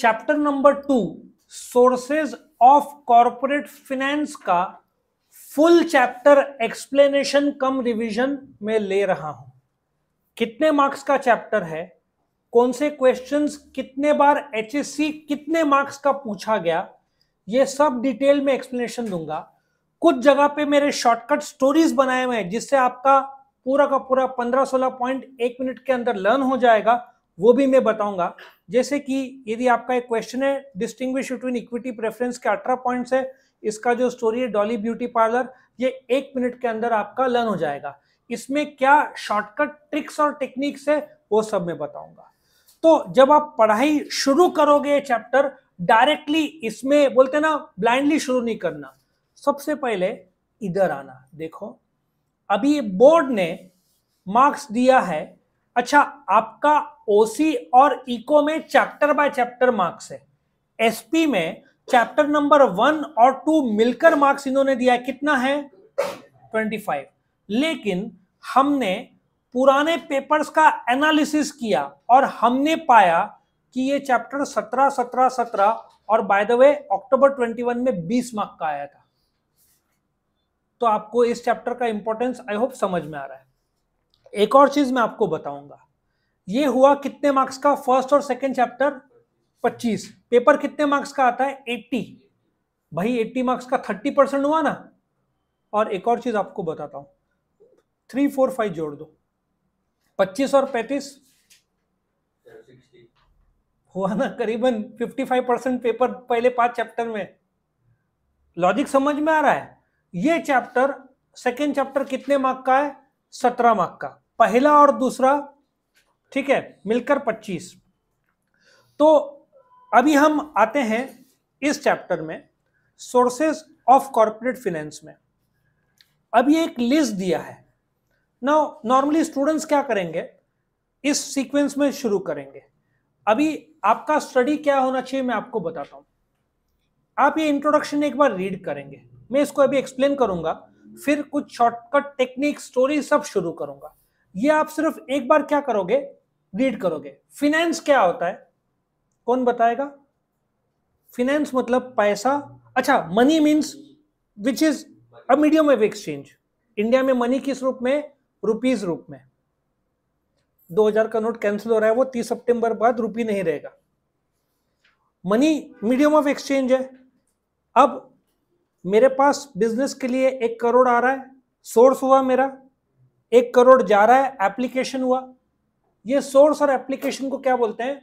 Chapter number two sources of corporate finance का full chapter explanation cum revision में ले रहा हूं कितने मार्क्स का चैप्टर है कौन से क्वेश्चंस कितने बार एच कितने मार्क्स का पूछा गया ये सब डिटेल में एक्सप्लेनेशन दूंगा कुछ जगह पे मेरे शॉर्टकट स्टोरीज बनाए हुए हैं जिससे आपका पूरा का पूरा 15-16 पॉइंट एक मिनट के अंदर लर्न हो जाएगा वो भी मैं बताऊंगा जैसे कि यदि आपका एक क्वेश्चन है डिस्टिंग्विश बिटवीन इक्विटी प्रेफरेंस के अठारह पॉइंट्स है इसका जो स्टोरी है डॉली ब्यूटी पार्लर ये एक मिनट के अंदर आपका लर्न हो जाएगा इसमें क्या शॉर्टकट ट्रिक्स और टेक्निक्स है वो सब मैं बताऊंगा तो जब आप पढ़ाई शुरू करोगे ये चैप्टर डायरेक्टली इसमें बोलते ना ब्लाइंडली शुरू नहीं करना सबसे पहले इधर आना देखो अभी बोर्ड ने मार्क्स दिया है अच्छा आपका ओसी और इको में चैप्टर बाय चैप्टर मार्क्स है एसपी में चैप्टर नंबर वन और टू मिलकर मार्क्स इन्होंने दिया कितना है 25 लेकिन हमने पुराने पेपर्स का एनालिसिस किया और हमने पाया कि ये चैप्टर 17 17 17 और बाय द वे अक्टूबर 21 में 20 मार्क का आया था तो आपको इस चैप्टर का इंपॉर्टेंस आई होप समझ में आ रहा है एक और चीज मैं आपको बताऊंगा ये हुआ कितने मार्क्स का फर्स्ट और सेकेंड चैप्टर 25 पेपर कितने मार्क्स का आता है 80 भाई 80 मार्क्स का 30 परसेंट हुआ ना और एक और चीज आपको बताता हूं थ्री फोर फाइव जोड़ दो 25 और 35 हुआ ना करीबन 55 परसेंट पेपर पहले पांच चैप्टर में लॉजिक समझ में आ रहा है ये चैप्टर सेकेंड चैप्टर कितने मार्क का है सत्रह मार्क का पहला और दूसरा ठीक है मिलकर 25 तो अभी हम आते हैं इस चैप्टर में सोर्सेज ऑफ कॉर्पोरेट फिनेंस में अब ये एक लिस्ट दिया है ना नॉर्मली स्टूडेंट्स क्या करेंगे इस सीक्वेंस में शुरू करेंगे अभी आपका स्टडी क्या होना चाहिए मैं आपको बताता हूँ आप ये इंट्रोडक्शन एक बार रीड करेंगे मैं इसको अभी एक्सप्लेन करूंगा फिर कुछ शॉर्टकट टेक्निक स्टोरी सब शुरू करूंगा ये आप सिर्फ एक बार क्या करोगे रीड करोगे फिनेंस क्या होता है कौन बताएगा फिनेंस मतलब पैसा अच्छा money means which is a medium of exchange India में मनी किस रूप में रुपीज रूप में 2000 का नोट कैंसिल हो रहा है वो 30 सितंबर बाद रुपी नहीं रहेगा मनी मीडियम ऑफ एक्सचेंज है अब मेरे पास बिजनेस के लिए एक करोड़ आ रहा है सोर्स हुआ मेरा एक करोड़ जा रहा है एप्लीकेशन हुआ ये सोर्स और एप्लीकेशन को क्या बोलते हैं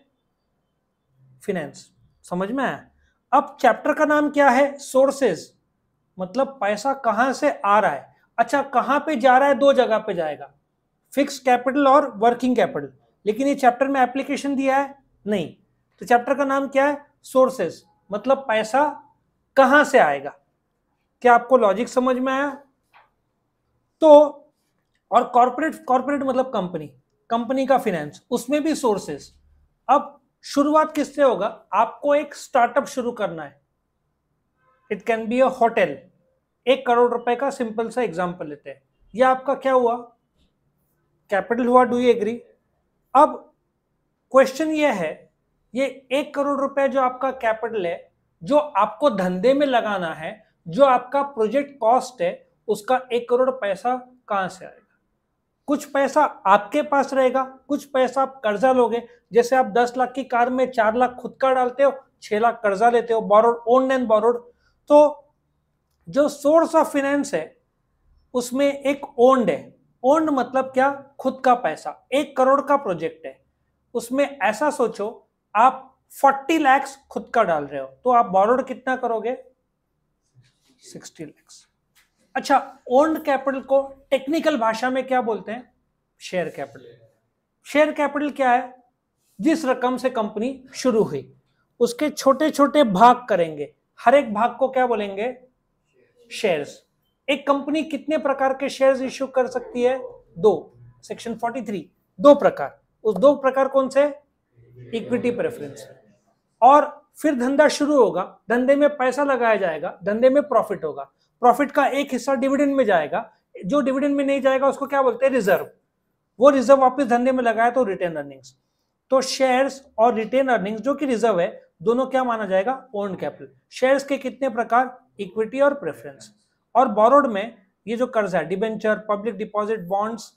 फिनेंस समझ में आया अब चैप्टर का नाम क्या है सोर्सेस मतलब पैसा कहां से आ रहा है अच्छा कहां पे जा रहा है दो जगह पे जाएगा फिक्स कैपिटल और वर्किंग कैपिटल लेकिन ये चैप्टर में एप्लीकेशन दिया है नहीं तो चैप्टर का नाम क्या है सोर्सेज मतलब पैसा कहां से आएगा क्या आपको लॉजिक समझ में आया तो और कॉर्पोरेट कॉर्पोरेट मतलब कंपनी कंपनी का फिनेंस उसमें भी सोर्सेस अब शुरुआत किससे होगा आपको एक स्टार्टअप शुरू करना है it can be a hotel एक करोड़ रुपए का सिंपल सा एग्जाम्पल लेते हैं यह आपका क्या हुआ कैपिटल हुआ डू यू एग्री अब क्वेश्चन यह है ये एक करोड़ रुपए जो आपका कैपिटल है जो आपको धंधे में लगाना है जो आपका प्रोजेक्ट कॉस्ट है उसका एक करोड़ पैसा कहां से आए कुछ पैसा आपके पास रहेगा कुछ पैसा आप कर्जा लोगे जैसे आप दस लाख की कार में चार लाख खुद का डालते हो छह लाख कर्जा लेते हो बोरोड ओन एंड बोरोड तो जो सोर्स ऑफ फिनेंस है उसमें एक ओन्ड है ओन्ड मतलब क्या खुद का पैसा एक करोड़ का प्रोजेक्ट है उसमें ऐसा सोचो आप 40 लैक्स खुद का डाल रहे हो तो आप बोरोड कितना करोगे 60 लैक्स अच्छा ओन्ड कैपिटल को टेक्निकल भाषा में क्या बोलते हैं शेयर कैपिटल शेयर कैपिटल क्या है जिस रकम से कंपनी शुरू हुई उसके छोटे छोटे भाग करेंगे हर एक भाग को क्या बोलेंगे शेयर्स एक कंपनी कितने प्रकार के शेयर्स इश्यू कर सकती है दो सेक्शन 43 दो प्रकार उस दो प्रकार कौन से इक्विटी प्रेफरेंस और फिर धंधा शुरू होगा धंधे में पैसा लगाया जाएगा धंधे में प्रॉफिट होगा प्रॉफिट का एक हिस्सा डिविडेंड में जाएगा जो डिविडेंड में नहीं जाएगा उसको क्या बोलते हैं रिजर्व वो रिजर्व वापस धंधे में लगाया तो रिटेन अर्निंग्स तो शेयर्स और रिटेन अर्निंग्स जो कि रिजर्व है दोनों क्या माना जाएगा ओन कैपिटल शेयर्स के कितने प्रकार इक्विटी और प्रेफरेंस और बोरोड में ये जो कर्ज है debenture public deposit bonds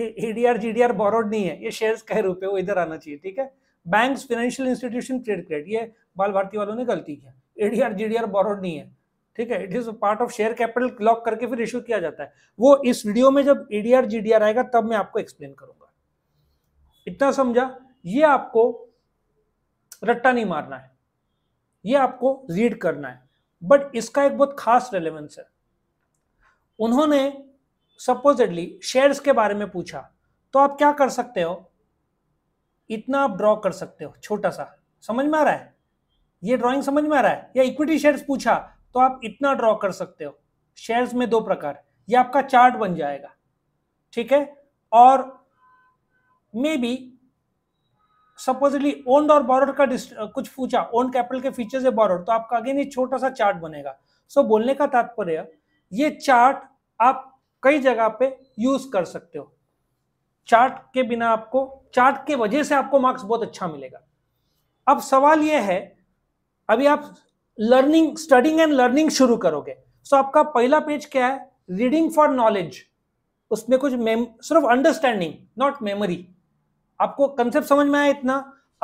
they are borrowed नहीं है ये शेयर्स कह है वो इधर आना चाहिए ठीक है banks financial institution trade credit ये बाल भारती वालों ने गलती किया डी आर बोरोड नहीं है ठीक है it is part of share capital lock करके फिर इश्यू किया जाता है वो इस वीडियो में जब ईडीआर जीडीआर आएगा तब मैं आपको एक्सप्लेन करूंगा इतना समझा ये आपको रट्टा नहीं मारना है ये आपको रीड करना है बट इसका एक बहुत खास रेलेवेंस है उन्होंने सपोजिडली शेयर्स के बारे में पूछा तो आप क्या कर सकते हो इतना आप ड्रॉ कर सकते हो छोटा सा समझ में आ रहा है ये ड्राइंग समझ में आ रहा है या इक्विटी शेयर्स पूछा तो आप इतना ड्रॉ कर सकते हो शेयर्स में दो प्रकार ये आपका चार्ट बन जाएगा ठीक है और मे बी सपोजली ओन्ड और बॉर्डर का कुछ पूछा ओन कैपिटल के फीचर्स से बॉर्डर तो आपका अगेन ये छोटा सा चार्ट बनेगा सो so, बोलने का तात्पर्य ये चार्ट आप कई जगह पे यूज कर सकते हो चार्ट के बिना आपको चार्ट के वजह से आपको मार्क्स बहुत अच्छा मिलेगा अब सवाल यह है अभी आप लर्निंग स्टडिंग एंड लर्निंग शुरू करोगे सो so, आपका पहला पेज क्या है रीडिंग फॉर नॉलेज उसमें कुछ मेम सिर्फ अंडरस्टैंडिंग नॉट मेमोरी आपको कंसेप्ट समझ में आया इतना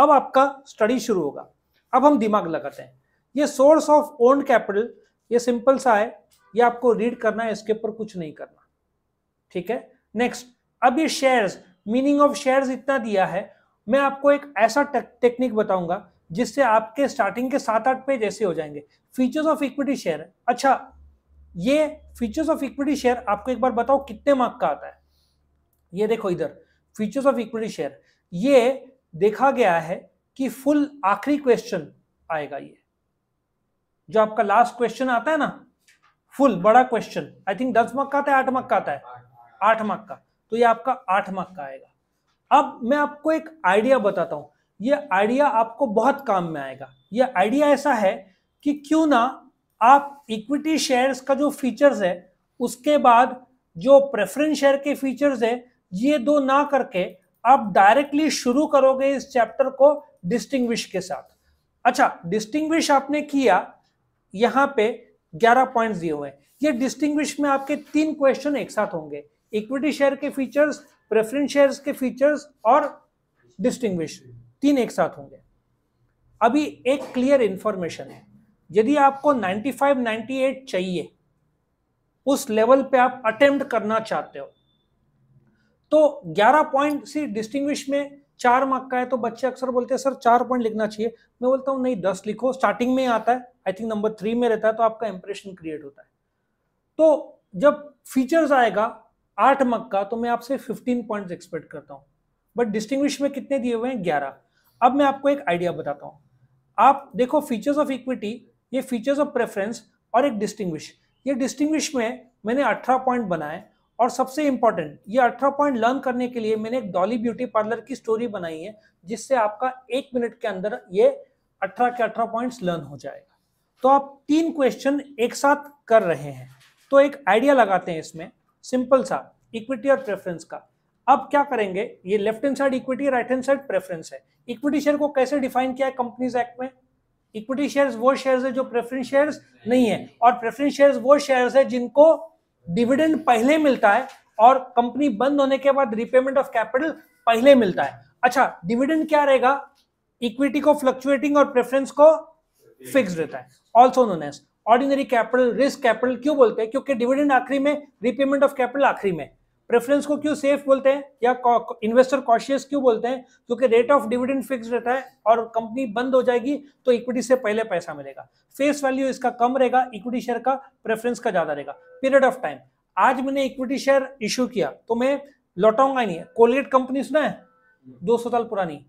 अब आपका स्टडी शुरू होगा अब हम दिमाग लगाते हैं ये सोर्स ऑफ ओन कैपिटल ये सिंपल सा है ये आपको रीड करना है इसके ऊपर कुछ नहीं करना ठीक है नेक्स्ट अब ये शेयर्स मीनिंग ऑफ शेयर्स इतना दिया है मैं आपको एक ऐसा टेक्निक बताऊंगा जिससे आपके स्टार्टिंग के सात आठ पेज ऐसे हो जाएंगे फीचर्स ऑफ इक्विटी शेयर अच्छा ये फीचर्स ऑफ इक्विटी शेयर आपको एक बार बताओ कितने मार्क का आता है ये देखो इधर फीचर्स ऑफ इक्विटी शेयर ये देखा गया है कि फुल आखिरी क्वेश्चन आएगा ये जो आपका लास्ट क्वेश्चन आता है ना फुल बड़ा क्वेश्चन आई थिंक दस मार्क का आता है आठ मार्क का आता है आठ मार्क का तो ये आपका आठ मार्क का आएगा अब मैं आपको एक आइडिया बताता हूं ये आइडिया आपको बहुत काम में आएगा ये आइडिया ऐसा है कि क्यों ना आप इक्विटी शेयर्स का जो फीचर्स है उसके बाद जो प्रेफरेंस शेयर के फीचर्स है ये दो ना करके आप डायरेक्टली शुरू करोगे इस चैप्टर को डिस्टिंग्विश के साथ अच्छा डिस्टिंग्विश आपने किया यहाँ पे 11 पॉइंट्स दिए हुए हैं ये डिस्टिंग्विश में आपके तीन क्वेश्चन एक साथ होंगे इक्विटी शेयर के फीचर्स प्रेफरेंस शेयर्स के फीचर्स और डिस्टिंग्विश तीन एक साथ होंगे अभी एक क्लियर इंफॉर्मेशन है यदि आपको 95, 98 चाहिए उस लेवल पे आप अटेम्प्ट करना चाहते हो तो 11 पॉइंट सी डिस्टिंग्विश में चार मार्क का है तो बच्चे अक्सर बोलते हैं सर चार पॉइंट लिखना चाहिए मैं बोलता हूँ नहीं दस लिखो स्टार्टिंग में आता है आई थिंक नंबर थ्री में रहता है तो आपका इंप्रेशन क्रिएट होता है तो जब फीचर्स आएगा आठ मक का तो मैं आपसे फिफ्टीन पॉइंट एक्सपेक्ट करता हूँ बट डिस्टिंग्विश में कितने दिए हुए हैं ग्यारह अब मैं आपको एक आइडिया बताता हूँ आप देखो फीचर्स ऑफ इक्विटी ये फीचर्स ऑफ प्रेफरेंस और एक डिस्टिंग्विश ये डिस्टिंग्विश में मैंने अठारह पॉइंट बनाए और सबसे इंपॉर्टेंट ये अठारह पॉइंट लर्न करने के लिए मैंने एक डॉली ब्यूटी पार्लर की स्टोरी बनाई है जिससे आपका एक मिनट के अंदर ये अठारह के अठारह पॉइंट्स लर्न हो जाएगा तो आप तीन क्वेश्चन एक साथ कर रहे हैं तो एक आइडिया लगाते हैं इसमें सिंपल सा इक्विटी और प्रेफरेंस का अब क्या करेंगे ये left hand side equity right hand side preference है इक्विटी शेयर को कैसे डिफाइन किया है कंपनीज एक्ट में इक्विटी शेयर्स वो शेयर्स है जो प्रेफरेंस शेयर्स नहीं है और प्रेफरेंस शेयर्स वो शेयर्स है जिनको डिविडेंड पहले मिलता है और कंपनी बंद होने के बाद रिपेमेंट ऑफ कैपिटल पहले मिलता है अच्छा डिविडेंड क्या रहेगा इक्विटी को फ्लक्चुएटिंग और प्रेफरेंस को फिक्स रहता है also known as ordinary capital risk capital क्यों बोलते हैं क्योंकि डिविडेंड आखिरी में रिपेमेंट ऑफ कैपिटल आखिरी में प्रेफरेंस को क्यों सेफ बोलते हैं या इन्वेस्टर कॉशियस क्यों बोलते हैं क्योंकि रेट ऑफ डिविडेंड फिक्स रहता है और कंपनी बंद हो जाएगी तो इक्विटी से पहले पैसा मिलेगा फेस वैल्यू इसका कम रहेगा इक्विटी शेयर का प्रेफरेंस का ज्यादा रहेगा पीरियड ऑफ टाइम आज मैंने इक्विटी शेयर इश्यू किया तो मैं लौटाऊंगा नहीं कोलगेट कंपनी सुना है दो सौ साल पुरानी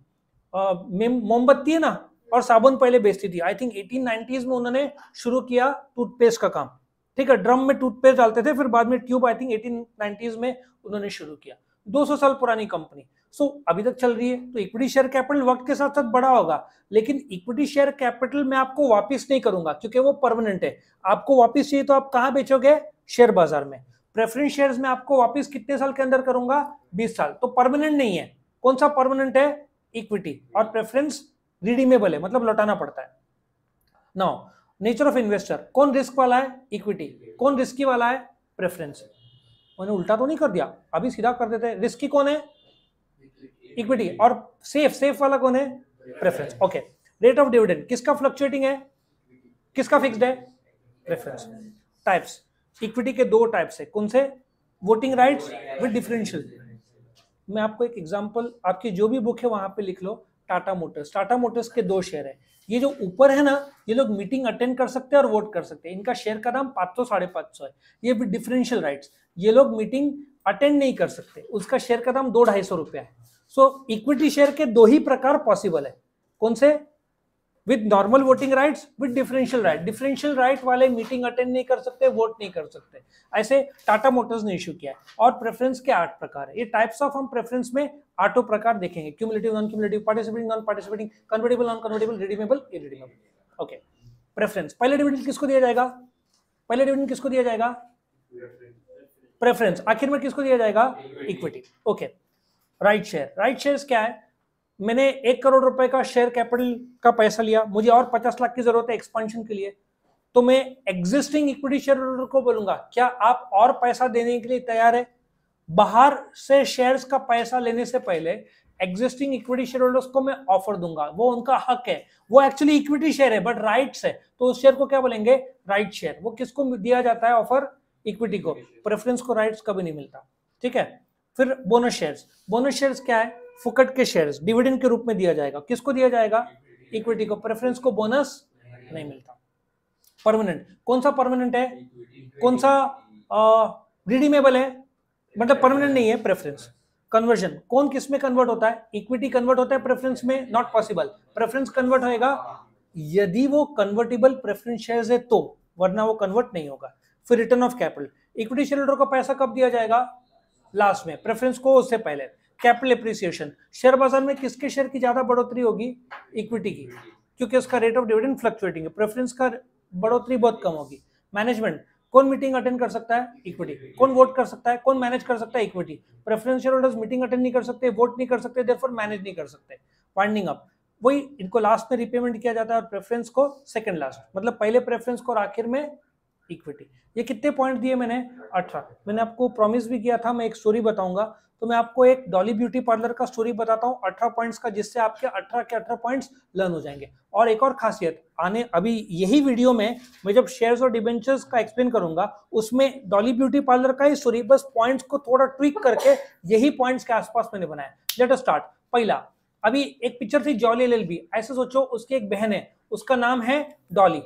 मोमबत्ती है ना और साबुन पहले बेचती थी आई थिंक एटीन में उन्होंने शुरू किया टूथपेस्ट का काम ठीक है ड्रम में टूथपेस्ट डालते थे फिर बाद में ट्यूब आई थिंक एटीन में उन्होंने शुरू किया 200 साल पुरानी कंपनी सो so, अभी तक चल रही है तो इक्विटी शेयर कैपिटल वक्त के साथ साथ बड़ा होगा लेकिन इक्विटी शेयर कैपिटल मैं आपको वापस नहीं करूंगा क्योंकि वो परमानेंट है आपको वापस चाहिए तो आप कहाँ बेचोगे शेयर बाजार में प्रेफरेंस शेयर्स में आपको वापस कितने साल के अंदर करूंगा 20 साल तो परमानेंट नहीं है कौन सा परमानेंट है इक्विटी और प्रेफरेंस रिडीमेबल है मतलब लौटाना पड़ता है no. नेचर ऑफ इन्वेस्टर कौन रिस्क वाला है इक्विटी कौन रिस्की वाला है प्रेफरेंस मैंने उल्टा तो नहीं कर दिया अभी सीधा कर देते हैं रिस्की कौन है इक्विटी और सेफ सेफ वाला कौन है preference okay rate of dividend किसका फ्लक्चुएटिंग है किसका फिक्स्ड है प्रेफरेंस टाइप्स इक्विटी के दो टाइप्स है कौन से वोटिंग राइट्स विद डिफरेंशियल मैं आपको एक एग्जांपल आपकी जो भी बुक है वहां पे लिख लो टाटा मोटर्स टाटा मोटर्स के दो शेयर है ये जो ऊपर है ना ये लोग मीटिंग अटेंड कर सकते हैं और वोट कर सकते हैं इनका शेयर का दाम पाँच सौ साढ़े पाँच सौ है ये भी डिफरेंशियल राइट्स ये लोग मीटिंग अटेंड नहीं कर सकते उसका शेयर का दाम दो ढाई सौ रुपया है सो इक्विटी शेयर के दो ही प्रकार पॉसिबल है कौन से with normal voting right with differential right differential right वाले मीटिंग अटेंड नहीं कर सकते वोट नहीं कर सकते ऐसे टाटा मोटर्स ने इश्यू किया है और प्रेफरेंस के आठ प्रकार है ये टाइप्स ऑफ हम प्रेफरेंस में आठों प्रकार देखेंगे cumulative non cumulative participating non participating convertible non convertible redeemable irredeemable okay preference पहले डिविडेंड किसको दिया जाएगा पहले डिविडेंड किसको दिया जाएगा प्रेफरेंस आखिर में किसको दिया जाएगा equity okay right share right share क्या है मैंने एक करोड़ रुपए का शेयर कैपिटल का पैसा लिया मुझे और पचास लाख की जरूरत है एक्सपेंशन के लिए तो मैं एग्जिस्टिंग इक्विटी शेयर होल्डर को बोलूंगा क्या आप और पैसा देने के लिए तैयार है बाहर से शेयर्स का पैसा लेने से पहले एग्जिस्टिंग इक्विटी शेयर होल्डर्स को मैं ऑफर दूंगा वो उनका हक है वो एक्चुअली इक्विटी शेयर है बट राइट है तो उस शेयर को क्या बोलेंगे राइट शेयर वो किसको दिया जाता है ऑफर इक्विटी को प्रेफरेंस को राइट्स कभी नहीं मिलता ठीक है फिर बोनस शेयर्स बोनस शेयर्स क्या है फुकट के शेयर्स डिविडेंड के रूप में दिया जाएगा किसको दिया जाएगा इक्विटी को प्रेफरेंस को बोनस नहीं मिलता परमानेंट कौन सा परमानेंट है कौन सा रिडीमेबल है मतलब परमानेंट नहीं है प्रेफरेंस कन्वर्जन कौन किस में कन्वर्ट होता है इक्विटी कन्वर्ट होता है प्रेफरेंस में नॉट पॉसिबल प्रेफरेंस कन्वर्ट होएगा यदि वो कन्वर्टेबल प्रेफरेंस शेयर्स है तो वरना वो कन्वर्ट नहीं होगा फिर return of capital equity share holder को पैसा कब दिया जाएगा लास्ट में प्रेफरेंस को उससे पहले कैपिटल अप्रिसिएशन शेयर बाजार में किसके शेयर की ज़्यादा बढ़ोतरी होगी इक्विटी की क्योंकि उसका रेट ऑफ डिविडेंड फ्लक्चुएटिंग है प्रेफरेंस का बढ़ोतरी बहुत कम होगी मैनेजमेंट कौन मीटिंग अटेंड कर सकता है इक्विटी कौन वोट कर सकता है कौन मैनेज कर सकता है equity preference share holders meeting attend नहीं कर सकते वोट नहीं कर सकते देर मैनेज नहीं कर सकते वाइंडिंग अप वही इनको लास्ट में रिपेमेंट किया जाता है और प्रेफरेंस को सेकंड लास्ट मतलब पहले प्रेफरेंस को और आखिर में इक्विटी ये कितने पॉइंट दिए मैंने अठारह मैंने आपको प्रॉमिस भी किया था मैं एक स्टोरी बताऊंगा तो मैं आपको एक डॉली ब्यूटी पार्लर का स्टोरी बताता हूँ अठारह पॉइंट्स का जिससे आपके अठारह के अठारह पॉइंट्स लर्न हो जाएंगे और एक और खासियत आने अभी यही वीडियो में मैं जब शेयर्स और डिबेंचर्स का एक्सप्लेन करूंगा उसमें डॉली ब्यूटी पार्लर का ही स्टोरी बस पॉइंट्स को थोड़ा ट्विक करके यही पॉइंट्स के आसपास मैंने बनाया लेट स्टार्ट पहला अभी एक पिक्चर थी जॉली एल ऐसे सोचो उसकी एक बहन है उसका नाम है डॉली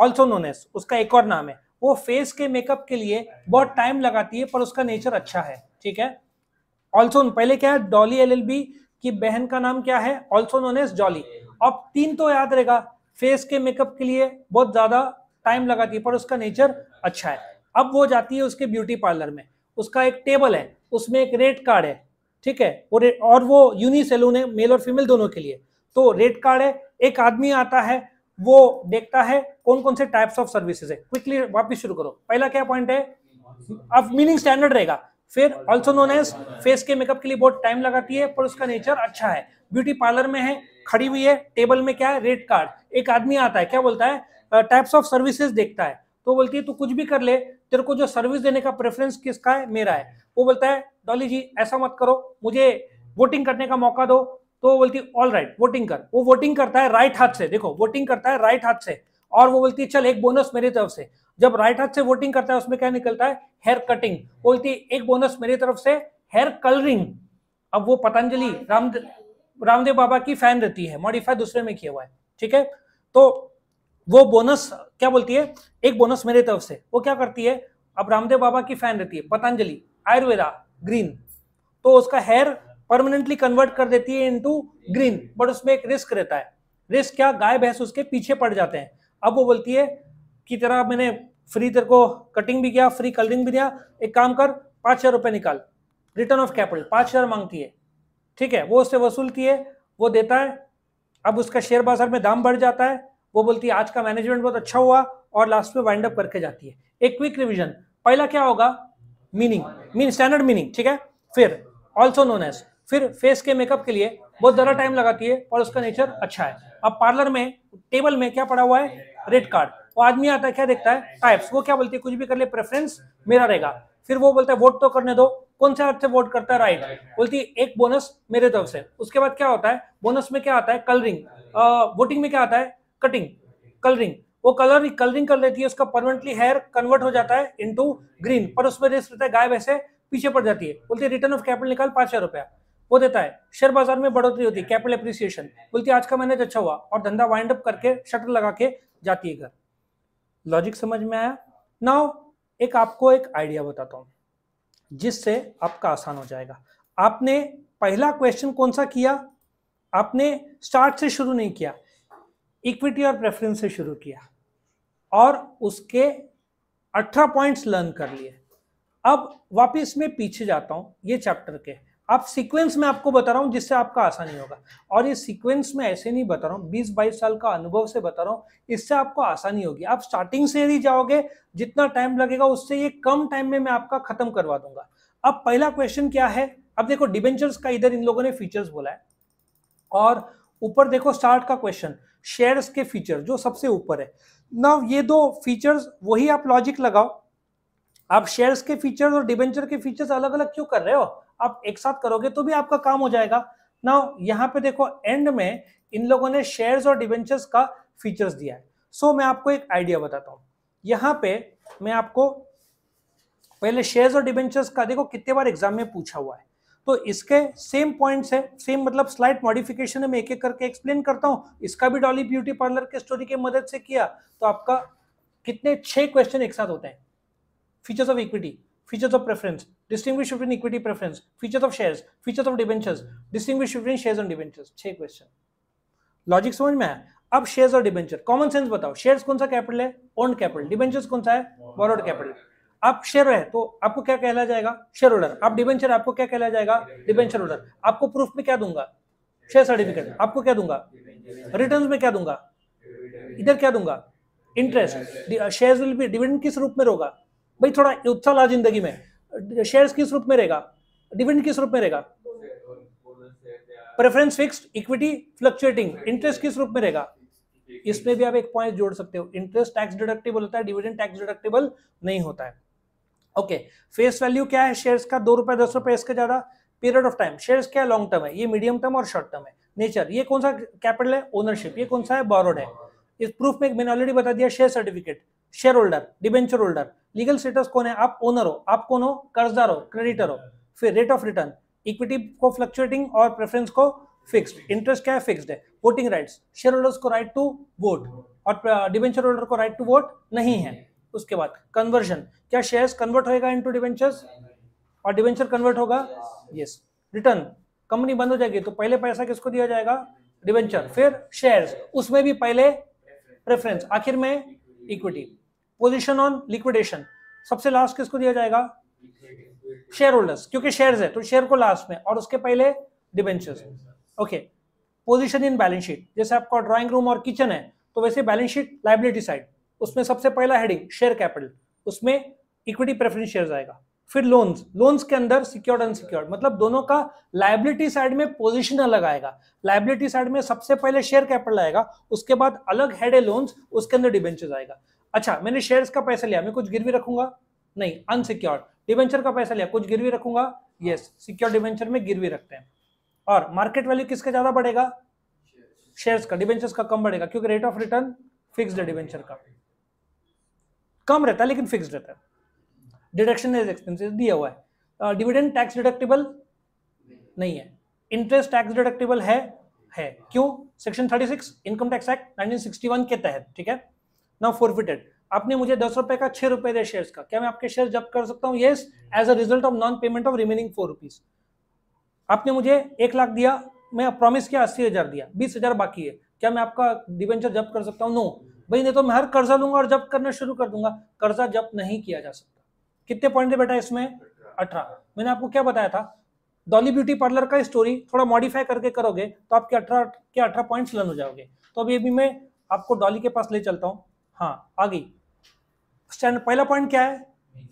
ऑल्सो नोन एस उसका एक और नाम है वो फेस के मेकअप के लिए बहुत टाइम लगाती है पर उसका नेचर अच्छा है ठीक है ऑल्सो पहले क्या है डॉली एल एल बी की बहन का नाम क्या है ऑल्सो नोन एज डॉली अब तीन तो याद रहेगा फेस के मेकअप के लिए बहुत ज्यादा टाइम लगाती है पर उसका नेचर अच्छा है अब वो जाती है उसके ब्यूटी पार्लर में उसका एक टेबल है उसमें एक रेट कार्ड है ठीक है और और वो यूनि सैलून है मेल और फीमेल दोनों के लिए तो रेट कार्ड है एक आदमी आता है वो देखता है कौन कौन से टाइप्स ऑफ सर्विसेज है क्विकली वापस शुरू करो पहला क्या पॉइंट है अब मीनिंग स्टैंडर्ड रहेगा फिर ऑल्सो नोन एज फेस के मेकअप के लिए बहुत टाइम लगाती है पर उसका नेचर अच्छा है ब्यूटी पार्लर में है खड़ी हुई है टेबल में क्या है रेड कार्ड एक आदमी आता है क्या बोलता है टाइप्स ऑफ सर्विसेज देखता है तो बोलती है तू कुछ भी कर ले तेरे को जो सर्विस देने का प्रेफरेंस किसका है मेरा है वो बोलता है डॉली जी ऐसा मत करो मुझे वोटिंग करने का मौका दो तो वो बोलती है ऑल राइट वोटिंग कर वो वोटिंग करता है राइट हाथ से देखो वोटिंग करता है राइट हाथ से और वो बोलती है चल एक बोनस मेरी तरफ से जब राइट हाथ से वोटिंग करता है उसमें क्या निकलता है हेयर कटिंग बोलती है एक बोनस मेरी तरफ से हेयर कलरिंग अब वो पतंजलि राम रामदेव बाबा की फैन रहती है मॉडिफाई दूसरे में किया हुआ है ठीक है तो वो बोनस क्या बोलती है एक बोनस मेरी तरफ से वो क्या करती है अब रामदेव बाबा की फैन रहती है पतंजलि आयुर्वेदा ग्रीन तो उसका हेयर परमानेंटली कन्वर्ट कर देती है इनटू ग्रीन बट उसमें एक रिस्क रहता है रिस्क क्या गाय भैंस उसके पीछे पड़ जाते हैं अब वो बोलती है की तरह मैंने फ्री तेरे को कटिंग भी किया फ्री कलरिंग भी दिया एक काम कर पाँच हज़ार रुपये निकाल रिटर्न ऑफ कैपिटल पाँच हज़ार मांगती है ठीक है वो उससे वसूलती है वो देता है अब उसका शेयर बाजार में दाम बढ़ जाता है वो बोलती है आज का मैनेजमेंट बहुत अच्छा हुआ और लास्ट में वाइंड अप करके जाती है एक क्विक रिविजन पहला क्या होगा मीनिंग मीन स्टैंडर्ड मीनिंग ठीक है फिर ऑल्सो नोन एज फिर फेस के मेकअप के लिए बहुत ज़्यादा टाइम लगाती है और उसका नेचर अच्छा है अब पार्लर में टेबल में क्या पड़ा हुआ है रेड कार्ड वो आदमी आता है क्या देखता है टाइप्स वो क्या बोलती है कुछ भी कर ले प्रेफरेंस मेरा रहेगा फिर वो बोलता है वोट तो करने दो कौन सा हाथ से वोट करता है राइट बोलती है एक बोनस मेरे तरफ से उसके बाद क्या होता है बोनस में क्या आता है कलरिंग वोटिंग में क्या आता है कटिंग कलरिंग वो कलर कलरिंग कर लेती है उसका परमानेंटली हेयर कन्वर्ट हो जाता है इनटू ग्रीन पर उसमें रिस्क रहता है गाय वैसे पीछे पड़ जाती है बोलती है रिटर्न ऑफ कैपिटल निकाल पांच हज़ार रुपया वो देता है शेयर बाजार में बढ़ोतरी होती है कैपिटल अप्रिसिएशन बोलती है आज का मैनेज अच्छा हुआ और धंधा वाइंड अप करके शटर लगा के जाती है घर लॉजिक समझ में आया नाउ एक आपको एक आइडिया बताता हूँ जिससे आपका आसान हो जाएगा आपने पहला क्वेश्चन कौन सा किया आपने स्टार्ट से शुरू नहीं किया इक्विटी और प्रेफरेंस से शुरू किया और उसके अठारह पॉइंट्स लर्न कर लिए अब वापस मैं पीछे जाता हूँ ये चैप्टर के आप सीक्वेंस में आपको बता रहा हूँ जिससे आपका आसानी होगा और ये सीक्वेंस में ऐसे नहीं बता रहा हूँ बीस बाईस साल का अनुभव से बता रहा हूँ इससे आपको आसानी होगी आप स्टार्टिंग से यदि जाओगे जितना टाइम लगेगा उससे ये कम टाइम में मैं आपका खत्म करवा दूंगा अब पहला क्वेश्चन क्या है अब देखो डिबेंचर्स का इधर इन लोगों ने फीचर्स बोला है और ऊपर देखो स्टार्ट का क्वेश्चन शेयर्स के फीचर जो सबसे ऊपर है ना ये दो फीचर्स वही आप लॉजिक लगाओ आप शेयर्स के फीचर्स और डिबेंचर के फीचर्स अलग अलग क्यों कर रहे हो आप एक साथ करोगे तो भी आपका काम हो जाएगा ना यहाँ पे देखो एंड में इन लोगों ने शेयर्स और डिवेंचर्स का फीचर्स दिया है सो so, मैं आपको एक आइडिया बताता हूँ यहाँ पे मैं आपको पहले शेयर्स और डिवेंचर्स का देखो कितने बार एग्जाम में पूछा हुआ है तो इसके सेम पॉइंट्स है सेम मतलब स्लाइट मॉडिफिकेशन है मैं एक एक करके एक्सप्लेन करता हूँ इसका भी डॉली ब्यूटी पार्लर के स्टोरी की मदद से किया तो आपका कितने छः क्वेश्चन एक साथ होते हैं features of equity features of preference, distinguish between equity preference, features of shares, features of debentures, distinguish between shares and debentures. छह question लॉजिक समझ में आया अब शेयर्स और डिबेंचर कॉमन सेंस बताओ शेयर्स कौन सा कैपिटल है ओन्ड कैपिटल डिबेंचर्स कौन सा है बॉरोड कैपिटल आप शेयर है तो आपको क्या कहला जाएगा शेयर होल्डर आप डिबेंचर आपको क्या कहला जाएगा डिबेंचर होल्डर आपको प्रूफ में क्या दूंगा शेयर सर्टिफिकेट आपको क्या दूंगा रिटर्न में क्या दूंगा इधर क्या दूंगा interest share will be dividend किस रूप में होगा भाई थोड़ा उत्साह ला जिंदगी में शेयर्स किस रूप में रहेगा डिविडेंड किस रूप में रहेगा preference fixed equity fluctuating interest किस रूप में रहेगा इसमें भी आप एक पॉइंट जोड़ सकते हो इंटरेस्ट टैक्स डिडक्टेबल होता है डिविडेंड टैक्स डिडक्टेबल नहीं होता है ओके फेस वैल्यू क्या है शेयर्स का दो रुपए दस रुपए इसके ज्यादा पीरियड ऑफ टाइम शेयर्स क्या लॉन्ग टर्म है ये मीडियम टर्म और शॉर्ट टर्म है नेचर ये कौन सा कैपिटल है ओनरशिप ये कौन सा है बोरोड है इस प्रूफ में मैंने ऑलरेडी बता दिया share certificate share holder debenture holder legal status कौन है आप ओनर हो आप कौन हो कर्जदार हो क्रेडिटर हो फिर रेट ऑफ रिटर्न इक्विटी को फ्लक्चुएटिंग और प्रेफरेंस को फिक्स्ड इंटरेस्ट क्या है फिक्स्ड है वोटिंग राइट्स शेयर होल्डर्स को राइट टू वोट और डिबेंचर uh, होल्डर को राइट टू वोट नहीं है उसके बाद कन्वर्जन क्या शेयर्स कन्वर्ट होएगा इनटू डिवेंचर्स और डिवेंचर कन्वर्ट होगा यस रिटर्न कंपनी बंद हो जाएगी तो पहले पैसा किसको दिया जाएगा डिवेंचर फिर शेयर्स उसमें भी पहले प्रेफरेंस आखिर में इक्विटी पोजिशन ऑन लिक्विडेशन सबसे लास्ट किसको दिया जाएगा शेयर होल्डर्स क्योंकि शेयर है तो शेयर को लास्ट में और उसके पहले debentures okay position in balance sheet जैसे आपका ड्रॉइंग रूम और किचन है तो वैसे बैलेंस शीट लाइबिलिटी साइड उसमें सबसे पहला हेडिंग शेयर कैपिटल उसमें इक्विटी प्रेफरेंस शेयर आएगा फिर लोन्स लोन्स के अंदर सिक्योर्ड अनसिक्योर्ड मतलब दोनों का लाइबिलिटी साइड में पोजिशन अलग आएगा लाइबिलिटी साइड में सबसे पहले शेयर कैपिटल आएगा उसके बाद अलग हेड है लोन्स उसके अंदर डिबेंचर्स आएगा अच्छा मैंने शेयर्स का पैसा लिया मैं कुछ गिरवी रखूंगा नहीं अनसिक्योर्ड डिवेंचर का पैसा लिया कुछ गिरवी रखूंगा यस सिक्योर डिवेंचर में गिरवी रखते हैं और मार्केट वैल्यू किसका ज्यादा बढ़ेगा शेयर्स का डिवेंचर्स का कम बढ़ेगा क्योंकि रेट ऑफ रिटर्न फिक्स्ड है डिवेंचर का कम रहता है लेकिन फिक्स्ड रहता है डिडक्शन इज एक्सपेंसिस दिया हुआ है डिविडेंड टैक्स डिडक्टेबल नहीं है इंटरेस्ट टैक्स डिडक्टेबल है है क्यों सेक्शन 36 इनकम टैक्स एक्ट 1961 के तहत ठीक है नाउ फोरफिटेड आपने मुझे दस रुपए का छह रुपए दे शेयर्स का क्या मैं आपके शेयर जब्त कर सकता हूँ yes as a result of non payment of remaining four rupees आपने मुझे एक लाख दिया मैं प्रॉमिस किया अस्सी हजार दिया बीस हजार बाकी है क्या मैं आपका डिवेंचर जब्त कर सकता हूँ नो भाई नहीं तो मैं हर कर्जा लूंगा और जब्त करना शुरू कर दूंगा कर्जा जब्त नहीं किया जा सकता कितने पॉइंट बेटा इसमें अठारह मैंने आपको क्या बताया था डॉली ब्यूटी पार्लर का स्टोरी थोड़ा मॉडिफाई करके करोगे तो आपके अठारह के अठारह पॉइंट्स लर्न हो जाओगे तो अभी अभी मैं आपको डॉली के पास ले चलता हूँ हाँ आ गई स्टैंड पहला पॉइंट क्या है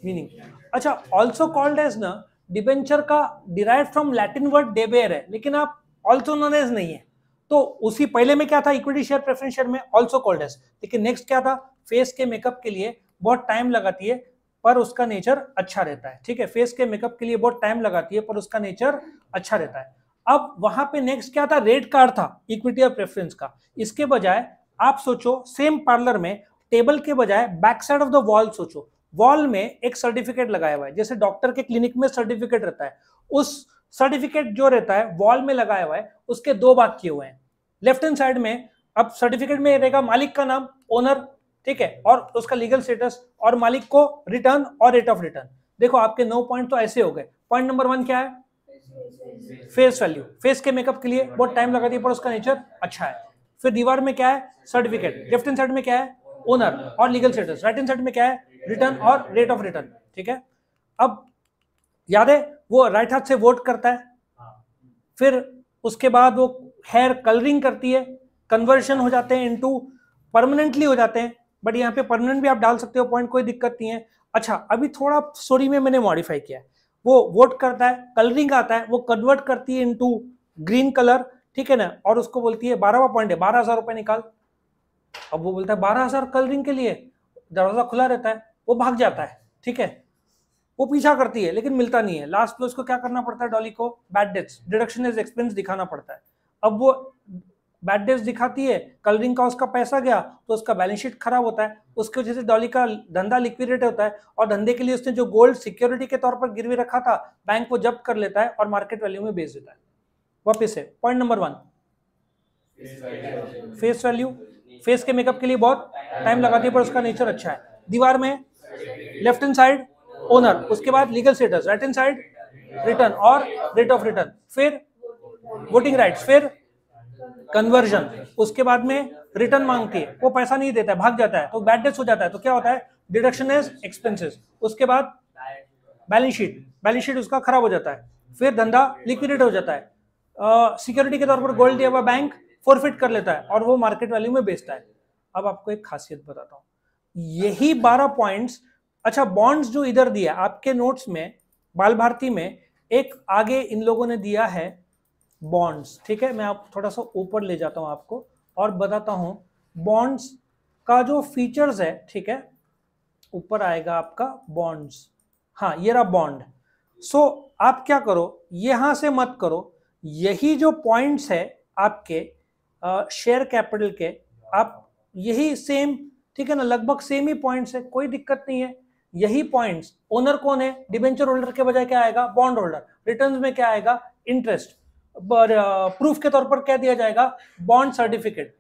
मीनिंग अच्छा ऑल्सो कॉल्ड एज ना डिबेंचर का derive from Latin word debere है लेकिन आप ऑल्सो नॉन एज नहीं है तो उसी पहले में क्या था इक्विटी शेयर प्रेफरेंस शेयर में ऑल्सो कॉल्ड एज लेकिन नेक्स्ट क्या था फेस के मेकअप के लिए बहुत टाइम लगाती है पर उसका नेचर अच्छा रहता है ठीक है फेस के मेकअप के लिए बहुत टाइम लगाती है पर उसका नेचर अच्छा रहता है अब वहां पे नेक्स्ट क्या था रेड कार्ड था इक्विटी और प्रेफरेंस का इसके बजाय आप सोचो सेम पार्लर में टेबल के बजाय back side of the wall सोचो वॉल में एक सर्टिफिकेट लगाया हुआ है जैसे डॉक्टर के क्लिनिक में सर्टिफिकेट रहता है उस सर्टिफिकेट जो रहता है वॉल में लगाया हुआ है उसके दो भाग किए हुए हैं लेफ्ट हैंड साइड में अब सर्टिफिकेट में रहेगा मालिक का नाम ओनर ठीक है और उसका लीगल स्टेटस और मालिक को रिटर्न और रेट ऑफ रिटर्न देखो आपके नौ पॉइंट तो ऐसे हो गए पॉइंट नंबर वन क्या है फेस वैल्यू फेस के मेकअप के लिए बहुत टाइम लगाती है पर उसका नेचर अच्छा है फिर दीवार में क्या है सर्टिफिकेट लेफ्ट हैंड साइड में क्या है ओनर और legal status right and side में क्या है रिटर्न और रेट ऑफ रिटर्न ठीक है अब याद है वो राइट हाथ से वोट करता है फिर उसके बाद वो हेयर कलरिंग करती है कन्वर्शन हो जाते हैं इनटू परमानेंटली हो जाते हैं बट यहाँ पे परमानेंट भी आप डाल सकते हो पॉइंट कोई दिक्कत नहीं है अच्छा अभी थोड़ा स्टोरी में मैंने मॉडिफाई किया है वो वोट करता है कलरिंग आता है वो कन्वर्ट करती है इनटू ग्रीन कलर ठीक है ना और उसको बोलती है बारहवा पॉइंट है बारह हजार रुपये निकाल अब वो बोलता है बारह हजार कलरिंग के लिए दरवाजा खुला रहता है वो भाग जाता है ठीक है वो पीछा करती है लेकिन मिलता नहीं है लास्ट में उसको क्या करना पड़ता है डॉली को bad debts deduction is expense दिखाना पड़ता है अब वो बैड डेट्स दिखाती है कलरिंग का उसका पैसा गया तो उसका बैलेंस शीट खराब होता है उसकी वजह से डॉली का धंधा लिक्विडेट होता है और धंधे के लिए उसने जो गोल्ड सिक्योरिटी के तौर पर गिरवी रखा था बैंक वो जब्त कर लेता है और मार्केट वैल्यू में बेच देता है वापिस है point number one face value face के मेकअप के लिए बहुत टाइम लगाती है पर उसका नेचर अच्छा है दीवार में लेफ्ट हैंड साइड ओनर उसके बाद legal status right hand side return और रेट ऑफ रिटर्न फिर वोटिंग राइट फिर कन्वर्जन उसके बाद में रिटर्न मांगती है वो पैसा नहीं देता है भाग जाता है तो बैड डेट्स हो जाता है तो क्या होता है डिडक्शन इज एक्सपेंसेस उसके बाद बैलेंस शीट बैलेंस शीट उसका खराब हो जाता है फिर धंधा लिक्विडेट हो जाता है सिक्योरिटी uh, के तौर पर गोल्ड दिया हुआ बैंक फोरफिट कर लेता है और वो मार्केट वैल्यू में बेचता है अब आपको एक खासियत बताता हूँ यही बारह पॉइंट्स अच्छा बॉन्ड्स जो इधर दिया आपके नोट्स में बाल भारती में एक आगे इन लोगों ने दिया है बॉन्ड्स ठीक है मैं आप थोड़ा सा ऊपर ले जाता हूँ आपको और बताता हूँ बॉन्ड्स का जो फीचर्स है ठीक है ऊपर आएगा आपका बॉन्ड्स हाँ ये रहा बॉन्ड सो आप क्या करो यहां से मत करो यही जो पॉइंट्स है आपके शेयर कैपिटल के आप यही सेम ठीक है ना लगभग सेम ही पॉइंट्स है कोई दिक्कत नहीं है यही पॉइंट्स ओनर कौन है डिबेंचर होल्डर के बजाय क्या आएगा बॉन्ड होल्डर रिटर्न में क्या आएगा इंटरेस्ट प्रूफ के तौर पर क्या दिया जाएगा बॉन्ड सर्टिफिकेट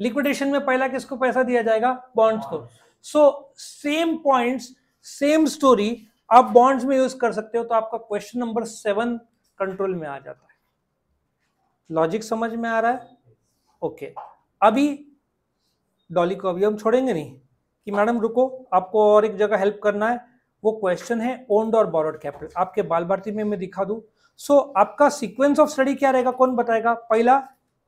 लिक्विडेशन में पहला किसको पैसा दिया जाएगा बॉन्ड्स को so same points same story आप बॉन्ड्स में यूज कर सकते हो तो आपका क्वेश्चन नंबर सेवन कंट्रोल में आ जाता है लॉजिक समझ में आ रहा है ओके अभी डॉली को अभी हम छोड़ेंगे नहीं कि मैडम रुको आपको और एक जगह हेल्प करना है वो क्वेश्चन है ओन्ड और बॉरोड कैपिटल आपके बाल भारती में मैं दिखा दू सो so, आपका सीक्वेंस ऑफ स्टडी क्या रहेगा कौन बताएगा पहला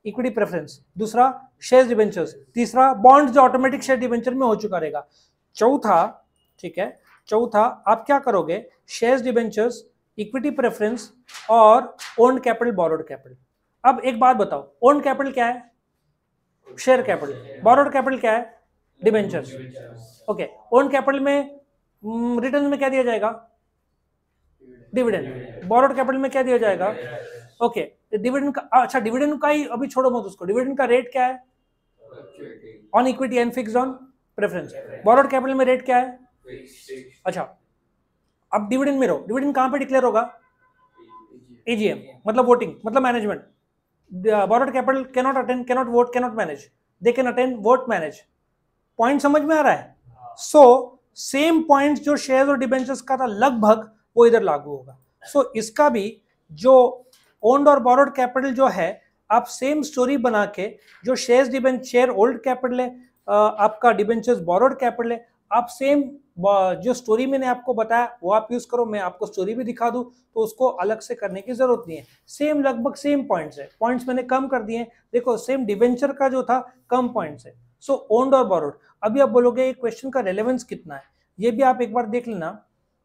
इक्विटी प्रेफरेंस दूसरा शेयर डिवेंचर्स तीसरा बॉन्ड जो ऑटोमेटिक शेयर डिवेंचर में हो चुका रहेगा चौथा ठीक है चौथा आप क्या करोगे शेयर डिवेंचर्स इक्विटी प्रेफरेंस और ओन्ड कैपिटल बॉरोड कैपिटल अब एक बात बताओ ओन्ड कैपिटल क्या है शेयर कैपिटल बोरोड कैपिटल क्या है डिबेंचर ओके ओन कैपिटल में रिटर्न mm, में क्या दिया जाएगा डिविडेंड बोरोड कैपिटल में क्या दिया जाएगा ओके डिविडेंड का अच्छा डिविडेंड का ही अभी छोड़ो मत उसको डिविडेंड का रेट क्या है on equity and fix on preference borrowed capital में रेट क्या है अच्छा अब डिविडेंड में रहो डिविडेंड कहां पे डिक्लेयर होगा एजीएम e मतलब वोटिंग मतलब management borrowed capital can not attend can not vote can not manage they can attend vote manage point समझ में आ रहा है सो सेम पॉइंट जो शेयर और डिबेंचर्स का था लगभग वो इधर लागू होगा सो so, इसका भी जो ओन्ड और बोरोड कैपिटल जो है आप सेम स्टोरी बना के जो शेयर डिबेंचर ओल्ड कैपिटल है आपका डिबेंचर्स बोरोड कैपिटल है आप सेम जो स्टोरी मैंने आपको बताया वो आप यूज़ करो मैं आपको स्टोरी भी दिखा दूँ तो उसको अलग से करने की ज़रूरत नहीं है सेम लगभग सेम पॉइंट्स है पॉइंट्स मैंने कम कर दिए हैं देखो सेम डिवेंचर का जो था कम पॉइंट्स है सो ओन्ड और बोरोड अभी आप बोलोगे ये क्वेश्चन का रेलेवेंस कितना है ये भी आप एक बार देख लेना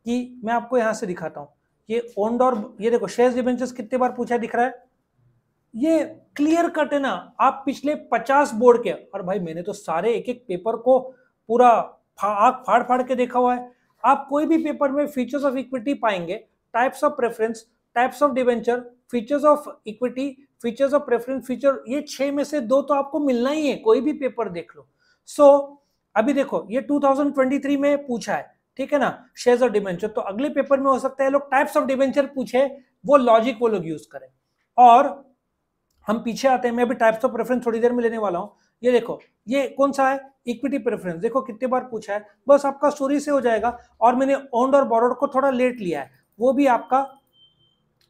कि मैं आपको यहाँ से दिखाता हूँ ये ओन्ड और ये देखो शेयर डिवेंचर्स कितने बार पूछा दिख रहा है ये क्लियर कट है ना आप पिछले पचास बोर्ड के और भाई मैंने तो सारे एक एक पेपर को पूरा आग फाड़ फाड़ के देखा हुआ है आप कोई भी पेपर में फीचर्स ऑफ इक्विटी पाएंगे types of preference types of debenture features of equity features of preference feature ये छह में से दो तो आपको मिलना ही है कोई भी पेपर देख लो सो so, अभी देखो ये 2023 में पूछा है ठीक है ना शेयर्स ऑफ डिवेंचर तो अगले पेपर में हो सकता है लोग टाइप्स ऑफ डिवेंचर पूछे वो लॉजिक वो लोग यूज करें और हम पीछे आते हैं मैं अभी टाइप्स ऑफ प्रेफरेंस थोड़ी देर में लेने वाला हूँ ये देखो ये कौन सा है इक्विटी प्रेफरेंस देखो कितने बार पूछा है बस आपका स्टोरी से हो जाएगा और मैंने ओन्ड और बोरोड को थोड़ा लेट लिया है वो भी आपका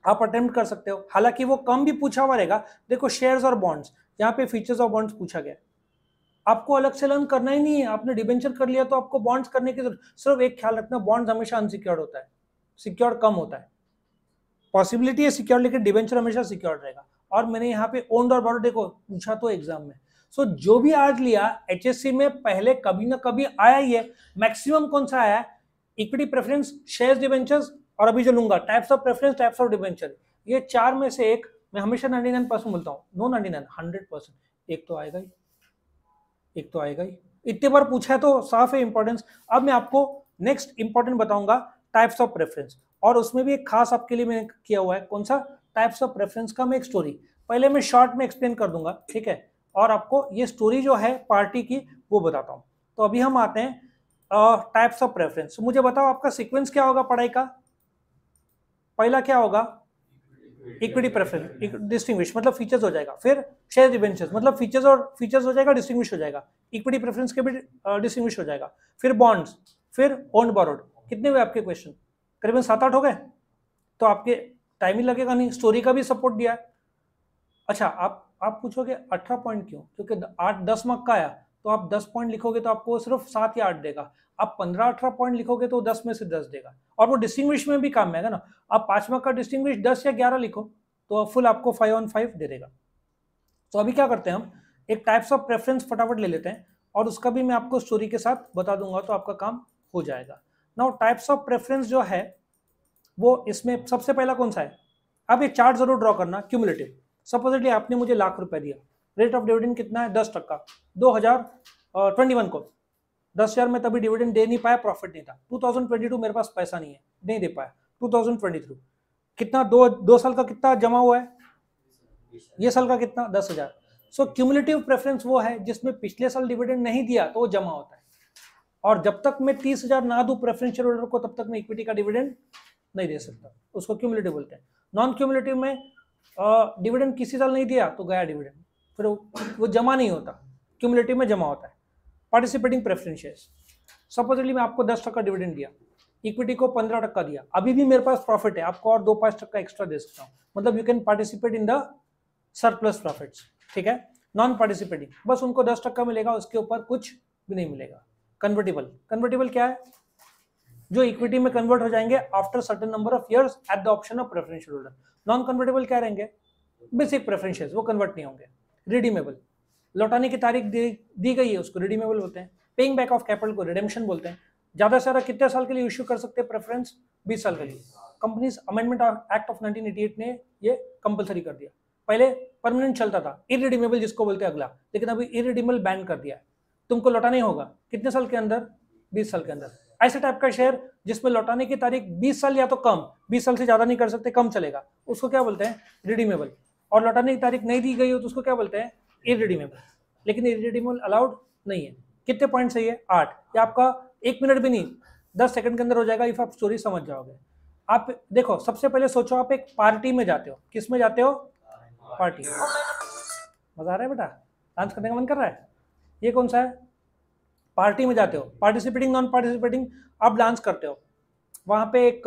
आप अटेम्प्ट कर सकते हो हालांकि वो कम भी पूछा हुआ रहेगा देखो शेयर्स और बॉन्ड्स यहाँ पे फीचर्स और बॉन्ड्स पूछा गया आपको अलग से लर्न करना ही नहीं है आपने डिबेंचर कर लिया तो आपको बॉन्ड्स करने की जरूरत सिर्फ एक ख्याल रखना बॉन्ड्स हमेशा अनसिक्योर्ड होता है सिक्योर्ड कम होता है पॉसिबिलिटी है सिक्योर लेकिन डिबेंचर हमेशा सिक्योर्ड रहेगा और मैंने यहाँ पे ओन्ड और बॉर्डर देखो पूछा तो एग्जाम में सो so, जो भी आज लिया एच में पहले कभी ना कभी आया ही है मैक्सिमम कौन सा आया इक्विटी प्रेफरेंस शेयर डिवेंचर्स और अभी जो लूंगा types of preference types of debenture ये चार में से एक मैं हमेशा नाइन परसेंट बोलता हूँ नो नाइन हंड्रेड परसेंट एक तो आएगा ही एक तो आएगा ही इतने बार पूछा है तो साफ है इंपॉर्टेंस अब मैं आपको नेक्स्ट इंपॉर्टेंट बताऊंगा टाइप्स ऑफ प्रेफरेंस और उसमें भी एक खास आपके लिए मैंने किया हुआ है कौन सा टाइप्स ऑफ प्रेफरेंस का मैं एक स्टोरी पहले मैं शॉर्ट में एक्सप्लेन कर दूंगा ठीक है और आपको ये स्टोरी जो है पार्टी की वो बताता हूँ तो अभी हम आते हैं टाइप्स ऑफ प्रेफरेंस मुझे बताओ आपका सीक्वेंस क्या होगा पढ़ाई का पहला क्या होगा इक्विटी प्रेफरेंस डिस्टिंग्विश मतलब फीचर्स हो जाएगा फिर शेयर डिवेंचर्स मतलब फीचर्स और फीचर्स हो जाएगा डिस्टिंग्विश हो जाएगा इक्विटी प्रेफरेंस के भी डिस्टिंग्विश हो जाएगा फिर बॉन्ड्स फिर ओन बोरोड कितने हुए आपके क्वेश्चन करीबन सात आठ हो गए तो आपके टाइम ही लगेगा नहीं स्टोरी का भी सपोर्ट दिया है अच्छा आप आप पूछोगे अठारह पॉइंट क्यों क्योंकि आठ दस मार्क का आया तो आप दस पॉइंट लिखोगे तो आपको सिर्फ सात या आठ देगा आप पंद्रह अठारह पॉइंट लिखोगे तो दस में से दस देगा और वो डिस्टिंग्विश में भी काम आएगा ना आप पांच मार्क का डिस्टिंग्विश दस या ग्यारह लिखो तो फुल आपको फाइव ऑन फाइव दे देगा तो अभी क्या करते हैं हम एक टाइप्स ऑफ प्रेफरेंस फटाफट ले लेते हैं और उसका भी मैं आपको स्टोरी के साथ बता दूंगा तो आपका काम हो जाएगा ना टाइप्स ऑफ प्रेफरेंस जो है वो इसमें सबसे पहला कौन सा है आप ये चार्ट जरूर ड्रॉ करना क्यूमुलेटिव सपोजिटली आपने मुझे लाख रुपए दिया रेट ऑफ डिविडेंड कितना है दस टक्का दो हजार ट्वेंटी वन को दस हजार में तभी डिविडेंड दे नहीं पाया प्रॉफिट नहीं था टू थाउजेंड ट्वेंटी टू मेरे पास पैसा नहीं है नहीं दे पाया टू थाउजेंड ट्वेंटी थ्री कितना दो दो साल का कितना जमा हुआ है ये साल का कितना दस हजार सो क्यूमुलेटिव प्रेफरेंस वो है जिसमें पिछले साल डिविडेंड नहीं दिया तो वो जमा होता है और जब तक मैं तीस हजार ना दू प्रेफरेंस शेयर होल्डर को तब तक मैं इक्विटी का डिविडेंड नहीं दे सकता उसको क्यूमुलेटिव बोलते हैं नॉन क्यूमुलेटिव में डिविडेंड किसी साल नहीं दिया तो गया डिविडेंड फिर वो जमा नहीं होता क्यूमुलेटिव में जमा होता है पार्टिसिपेटिंग प्रेफरेंस शेयर्स सपोजली मैं आपको दस टक्का डिविडेंड दिया इक्विटी को पंद्रह टक्का दिया अभी भी मेरे पास प्रॉफिट है आपको और दो पांच टक्का एक्स्ट्रा दे सकता हूँ मतलब you can participate in the surplus profits ठीक है नॉन पार्टिसिपेटिंग बस उनको दस टक्का मिलेगा उसके ऊपर कुछ भी नहीं मिलेगा कन्वर्टेबल कन्वर्टेबल क्या है जो इक्विटी में कन्वर्ट हो जाएंगे after certain number of years at the option of preference holder non convertible क्या रहेंगे बेसिक प्रेफरेंस वो कन्वर्ट नहीं होंगे रिडीमेबल लौटाने की तारीख दी, गई है उसको रिडीमेबल बोलते हैं पेइंग बैक ऑफ कैपिटल को रिडेमशन बोलते हैं ज़्यादा से ज़्यादा कितने साल के लिए इश्यू कर सकते हैं प्रेफरेंस बीस साल के लिए companies amendment act of eight ने ये कंपलसरी कर दिया पहले परमानेंट चलता था इरिडीमेबल जिसको बोलते हैं अगला लेकिन अभी इरिडीमेबल बैन कर दिया तुमको लौटाना ही होगा कितने साल के अंदर बीस साल के अंदर ऐसे टाइप का शेयर जिसमें लौटाने की तारीख 20 साल या तो कम 20 साल से ज़्यादा नहीं कर सकते कम चलेगा उसको क्या बोलते हैं रिडीमेबल और लौटाने की तारीख नहीं दी गई हो तो उसको क्या बोलते हैं इरिडीमेबल लेकिन इरिडीमेबल अलाउड नहीं है कितने पॉइंट सही है आठ या आपका एक मिनट भी नहीं दस सेकंड के अंदर हो जाएगा इफ आप स्टोरी समझ जाओगे आप देखो सबसे पहले सोचो आप एक पार्टी में जाते हो किस में जाते हो पार्टी मजा आ रहा है बेटा डांस करने का मन कर रहा है ये कौन सा है पार्टी में जाते हो पार्टिसिपेटिंग नॉन पार्टिसिपेटिंग आप डांस करते हो वहाँ पे एक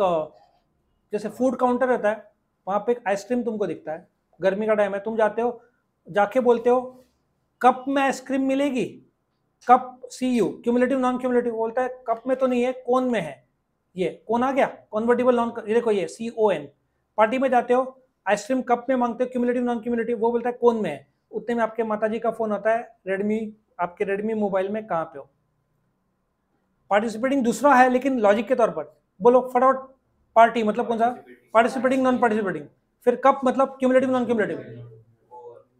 जैसे फूड काउंटर रहता है वहाँ पे एक आइसक्रीम तुमको दिखता है गर्मी का टाइम है तुम जाते हो जाके बोलते हो कप में आइसक्रीम मिलेगी cup C U cumulative non cumulative बोलता है कप में तो नहीं है कौन में है ये कौन आ गया कॉन्वर्टेबल नॉन ये देखो ये सी ओ एन पार्टी में जाते हो आइसक्रीम कप में मांगते हो क्यूमुलेटिव नॉन क्यूमुलेटिव वो बोलता है कौन में है उतने में आपके माता जी का फोन आता है रेडमी आपके रेडमी मोबाइल में कहाँ पे हो पार्टिसिपेटिंग दूसरा है लेकिन लॉजिक के तौर पर बोलो फटाफट पार्टी मतलब कौन सा पार्टिसिपेटिंग नॉन पार्टिसिपेटिंग फिर कप मतलब क्यूमुलेटिव नॉन क्यूमुलेटिव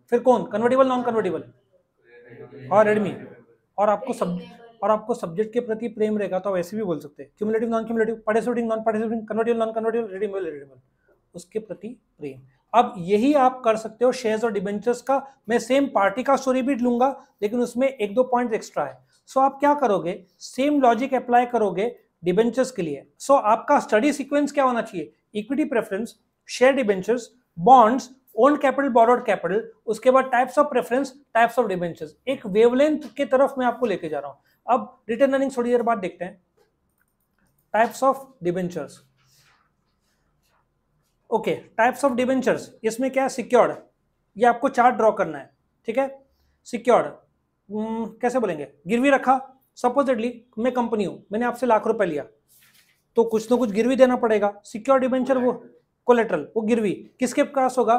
फिर कौन कन्वर्टेबल नॉन कन्वर्टेबल और रेडमी और आपको सब और आपको सब्जेक्ट के प्रति प्रेम रहेगा तो आप ऐसे भी बोल सकते हैं cumulative non cumulative participating non participating convertible non convertible redeemable redeemable उसके प्रति प्रेम अब यही आप कर सकते हो शेयर्स और डिबेंचर्स का मैं सेम पार्टी का स्टोरी भी लूंगा लेकिन उसमें एक दो पॉइंट एक्स्ट्रा है सो आप क्या करोगे सेम लॉजिक अप्लाई करोगे डिबेंचर्स के लिए सो so, आपका स्टडी सीक्वेंस क्या होना चाहिए equity preference share debentures bonds own capital borrowed capital उसके बाद types of preference types of debentures एक वेवलेंथ के तरफ मैं आपको लेके जा रहा हूं अब रिटर्न अर्निंग थोड़ी देर बाद देखते हैं types of debentures okay types of debentures इसमें क्या है सिक्योर्ड ये आपको चार्ट ड्रॉ करना है ठीक है सिक्योर्ड हम्म, कैसे बोलेंगे गिरवी रखा सपोजिटली मैं कंपनी हूं मैंने आपसे लाख रुपए लिया तो कुछ ना कुछ गिरवी देना पड़ेगा सिक्योर डिबेंचर वो कोलेट्रल वो गिरवी किसके पास होगा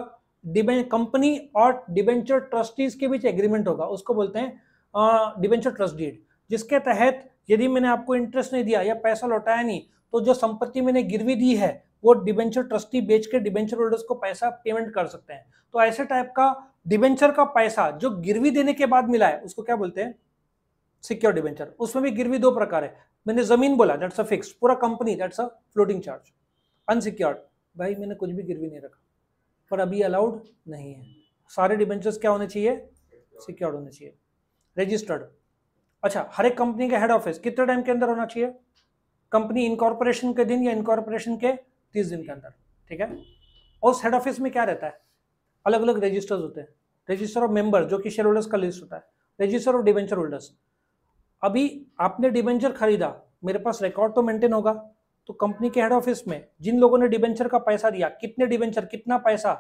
कंपनी और डिबेंचर ट्रस्टीज के बीच एग्रीमेंट होगा उसको बोलते हैं डिबेंचर ट्रस्ट डीड जिसके तहत यदि मैंने आपको इंटरेस्ट नहीं दिया या पैसा लौटाया नहीं तो जो संपत्ति मैंने गिरवी दी है वो डिबेंचर ट्रस्टी बेच के डिबेंचर होल्डर्स को पैसा पेमेंट कर सकते हैं तो ऐसे टाइप का डिबेंचर का पैसा जो गिरवी देने के बाद मिला है उसको क्या बोलते हैं सिक्योर डिबेंचर उसमें भी गिरवी दो प्रकार है मैंने जमीन बोला दैट्स अ फिक्स पूरा company that's a floating charge unsecured भाई मैंने कुछ भी गिरवी नहीं रखा पर अभी अलाउड नहीं है सारे डिबेंचर्स क्या होने चाहिए सिक्योर्ड होने चाहिए रजिस्टर्ड अच्छा हर एक कंपनी का हेड ऑफिस कितने टाइम के अंदर होना चाहिए कंपनी इनकॉर्पोरेशन के दिन या इनकॉर्पोरेशन के तीस दिन के अंदर ठीक है और हेड ऑफिस में क्या रहता है अलग अलग रजिस्टर्स होते हैं रजिस्टर ऑफ मेंबर जो कि शेयर होल्डर्स का लिस्ट होता है रजिस्टर ऑफ डिवेंचर होल्डर्स अभी आपने डिवेंचर खरीदा मेरे पास रिकॉर्ड तो मेंटेन होगा तो कंपनी के हेड ऑफिस में जिन लोगों ने डिवेंचर का पैसा दिया कितने डिवेंचर कितना पैसा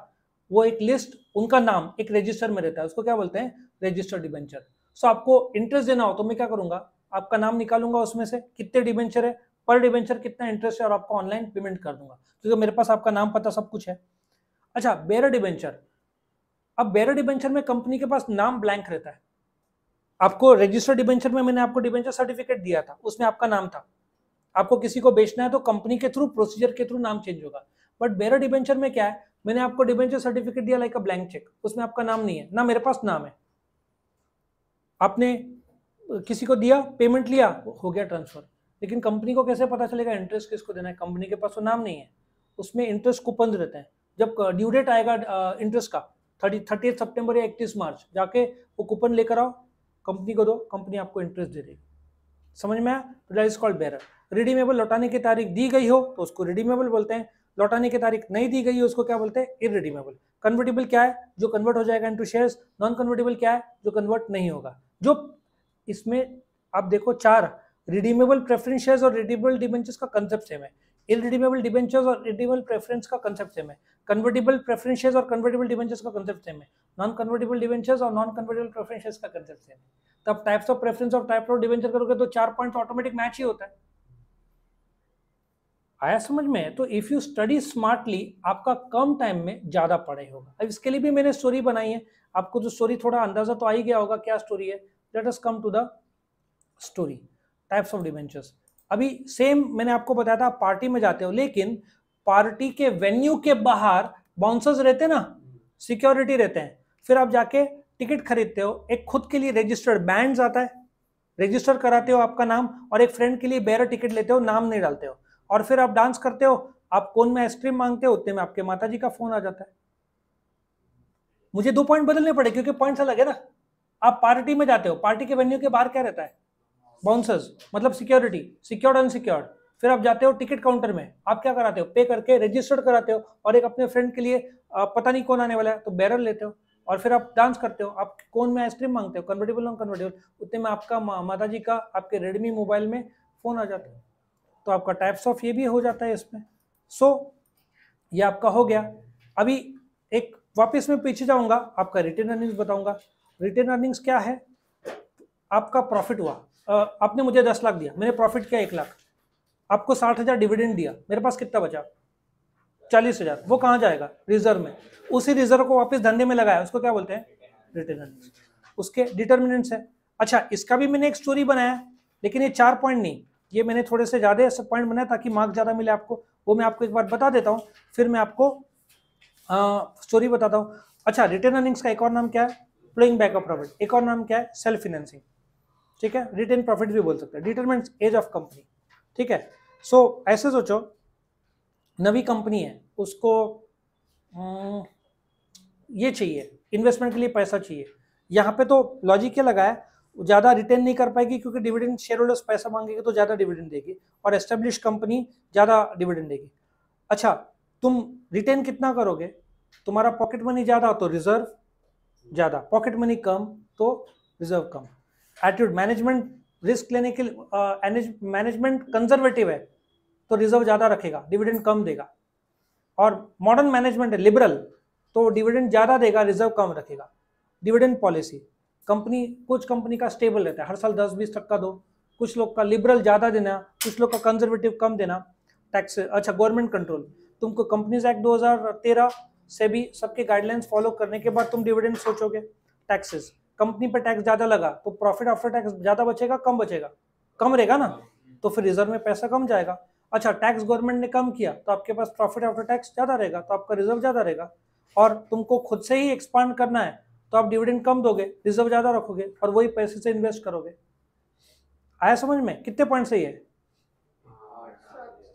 वो एक लिस्ट उनका नाम एक रजिस्टर में रहता है उसको क्या बोलते हैं रजिस्टर डिवेंचर सो आपको इंटरेस्ट देना हो तो मैं क्या करूंगा आपका नाम निकालूंगा उसमें से कितने डिवेंचर है पर डिवेंचर कितना इंटरेस्ट है और आपको ऑनलाइन पेमेंट कर दूंगा क्योंकि मेरे पास आपका नाम पता सब कुछ है अच्छा बेर डिवेंचर अब बेर डिवेंचर में कंपनी के पास नाम ब्लैंक रहता है आपको रजिस्टर डिवेंचर में मैंने आपको डिवेंचर सर्टिफिकेट दिया था उसमें आपका नाम था आपको किसी को बेचना है तो कंपनी के थ्रू प्रोसीजर के थ्रू नाम चेंज होगा बट बेर डिवेंचर में क्या है मैंने आपको डिवेंचर सर्टिफिकेट दिया लाइक अ ब्लैंक चेक उसमें आपका नाम नहीं है ना मेरे पास नाम है आपने किसी को दिया पेमेंट लिया हो गया ट्रांसफर लेकिन कंपनी को कैसे पता चलेगा इंटरेस्ट किसको देना है कंपनी के पास तो नाम नहीं है उसमें इंटरेस्ट कूपन रहते हैं जब ड्यू डेट आएगा इंटरेस्ट का थर्टी थर्टी सेप्टेम्बर या इकतीस मार्च जाके वो कूपन लेकर आओ कंपनी को दो कंपनी आपको इंटरेस्ट दे देगी समझ में आया तो date is called bearer redeemable लौटाने की तारीख दी गई हो तो उसको रिडीमेबल बोलते हैं लौटाने की तारीख नहीं दी गई हो उसको क्या बोलते हैं इरिडीमेबल कन्वर्टेबल क्या है जो कन्वर्ट हो जाएगा इंटू शेयर्स नॉन कन्वर्टेबल क्या है जो कन्वर्ट नहीं होगा जो इसमें आप देखो चार रिडीमेबल प्रेफरेंस और रिडीमेबल डिबेंचर्स का कंसेप्ट सेम है रिडीमेबल डिबेंचर्स और रिडीमेबल प्रेफरेंस का कंसेप्ट सेम है कन्वर्टेबल प्रेफरेंस और कन्वर्टेबल डिबेंचर्स का कंसेप्ट सेम है नॉन कन्वर्टेबल डिबेंचर्स और नॉन कन्वर्टेबल प्रेफरेंस का कंसेप्ट सेम है तब टाइप्स ऑफ प्रेफरेंस और टाइप ऑफ डिबेंचर करोगे तो चार पॉइंट ऑटोमेटिक मैच ही होता है आया समझ में तो इफ़ यू स्टडी स्मार्टली आपका कम टाइम में ज़्यादा पढ़ाई होगा अब इसके लिए भी मैंने स्टोरी बनाई है आपको तो स्टोरी थोड़ा अंदाजा तो आ ही गया होगा क्या स्टोरी है let us come to the story types of debentures अभी सेम मैंने आपको बताया था पार्टी में जाते हो लेकिन पार्टी के वेन्यू के बाहर बाउंसर्स रहते ना सिक्योरिटी रहते हैं फिर आप जाके टिकट खरीदते हो एक खुद के लिए रजिस्टर्ड बैंड आता है रजिस्टर कराते हो आपका नाम और एक फ्रेंड के लिए बेरा टिकट लेते हो नाम नहीं डालते हो और फिर आप डांस करते हो आप कौन में आइसक्रीम मांगते हो उतने में आपके माता का फोन आ जाता है मुझे दो पॉइंट बदलने पड़े क्योंकि पॉइंट अलग है ना आप पार्टी में जाते हो पार्टी के वेन्यू के बाहर क्या रहता है बाउंसर्स मतलब सिक्योरिटी सिक्योर्ड अनसिक्योर्ड फिर आप जाते हो टिकट काउंटर में आप क्या कराते हो पे करके रजिस्टर्ड कराते हो और एक अपने फ्रेंड के लिए पता नहीं कौन आने वाला है तो बैरल लेते हो और फिर आप डांस करते हो आप कौन में आइसक्रीम मांगते हो कन्वर्टेबल नॉन कन्वर्टेबल उतने में आपका माता जी का आपके रेडमी मोबाइल में फ़ोन आ जाता है तो आपका टाइप्स ऑफ ये भी हो जाता है इसमें सो so, ये आपका हो गया अभी एक वापस में पीछे जाऊँगा आपका रिटर्न अर्निंग्स बताऊँगा रिटर्न अर्निंग्स क्या है आपका प्रॉफिट हुआ आपने मुझे दस लाख दिया मैंने प्रॉफिट किया एक लाख आपको साठ हज़ार डिविडेंड दिया मेरे पास कितना बचा चालीस हज़ार वो कहाँ जाएगा रिजर्व में उसी रिजर्व को वापस धंधे में लगाया उसको क्या बोलते हैं रिटर्न अर्निंग्स उसके डिटर्मिनेंट्स है अच्छा इसका भी मैंने एक स्टोरी बनाया लेकिन ये चार पॉइंट नहीं ये मैंने थोड़े से ज़्यादा पॉइंट बनाया ताकि मार्क्स ज़्यादा मिले आपको वो मैं आपको एक बार बता देता हूँ फिर मैं आपको स्टोरी बताता हूँ अच्छा रिटर्न अर्निंग्स का एक और नाम क्या है प्लोइंग बैक ऑफ प्रॉफिट एक और नाम क्या है सेल्फ फिनेंसिंग ठीक है रिटेन प्रॉफिट भी बोल सकते हैं डिटरमेंट्स एज ऑफ कंपनी ठीक है सो so, ऐसे सोचो नवी कंपनी है उसको हम्म, ये चाहिए इन्वेस्टमेंट के लिए पैसा चाहिए यहाँ पे तो लॉजिक क्या लगाया ज़्यादा रिटर्न नहीं कर पाएगी क्योंकि डिविडेंड शेयर होल्डर्स पैसा मांगेगी तो ज़्यादा डिविडेंड देगी और एस्टेब्लिश कंपनी ज़्यादा डिविडेंड देगी अच्छा तुम रिटर्न कितना करोगे तुम्हारा पॉकेट मनी ज़्यादा तो रिजर्व ज़्यादा पॉकेट मनी कम तो रिजर्व कम एटीट्यूड मैनेजमेंट रिस्क लेने के मैनेजमेंट कंजर्वेटिव uh, है तो रिजर्व ज़्यादा रखेगा डिविडेंड कम देगा और मॉडर्न मैनेजमेंट है लिबरल तो डिविडेंड ज़्यादा देगा रिजर्व कम रखेगा डिविडेंड पॉलिसी कंपनी कुछ कंपनी का स्टेबल रहता है हर साल दस बीस तक का दो कुछ लोग का लिबरल ज़्यादा देना कुछ लोग का कंजर्वेटिव कम देना टैक्स अच्छा गवर्नमेंट कंट्रोल तुमको कंपनीज एक्ट दो से भी सबके गाइडलाइंस फॉलो करने के बाद तुम डिविडेंड सोचोगे टैक्सेस कंपनी पर टैक्स ज्यादा लगा तो प्रॉफिट आफ्टर टैक्स ज्यादा बचेगा कम बचेगा कम रहेगा ना तो फिर रिजर्व में पैसा कम जाएगा अच्छा टैक्स गवर्नमेंट ने कम किया तो आपके पास प्रॉफिट आफ्टर टैक्स ज्यादा रहेगा तो आपका रिजर्व ज्यादा रहेगा और तुमको खुद से ही एक्सपांड करना है तो आप डिविडेंड कम दोगे रिजर्व ज्यादा रखोगे और वही पैसे से इन्वेस्ट करोगे आया समझ में कितने पॉइंट सही है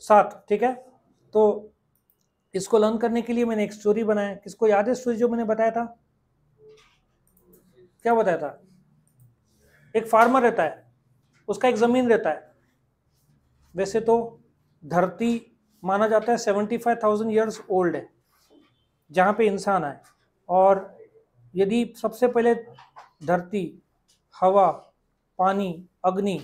सात ठीक है तो इसको लर्न करने के लिए मैंने एक स्टोरी बनाया किसको याद है स्टोरी जो मैंने बताया था क्या बताया था एक फार्मर रहता है उसका एक ज़मीन रहता है वैसे तो धरती माना जाता है seventy five thousand years old है जहाँ पे इंसान आए और यदि सबसे पहले धरती हवा पानी अग्नि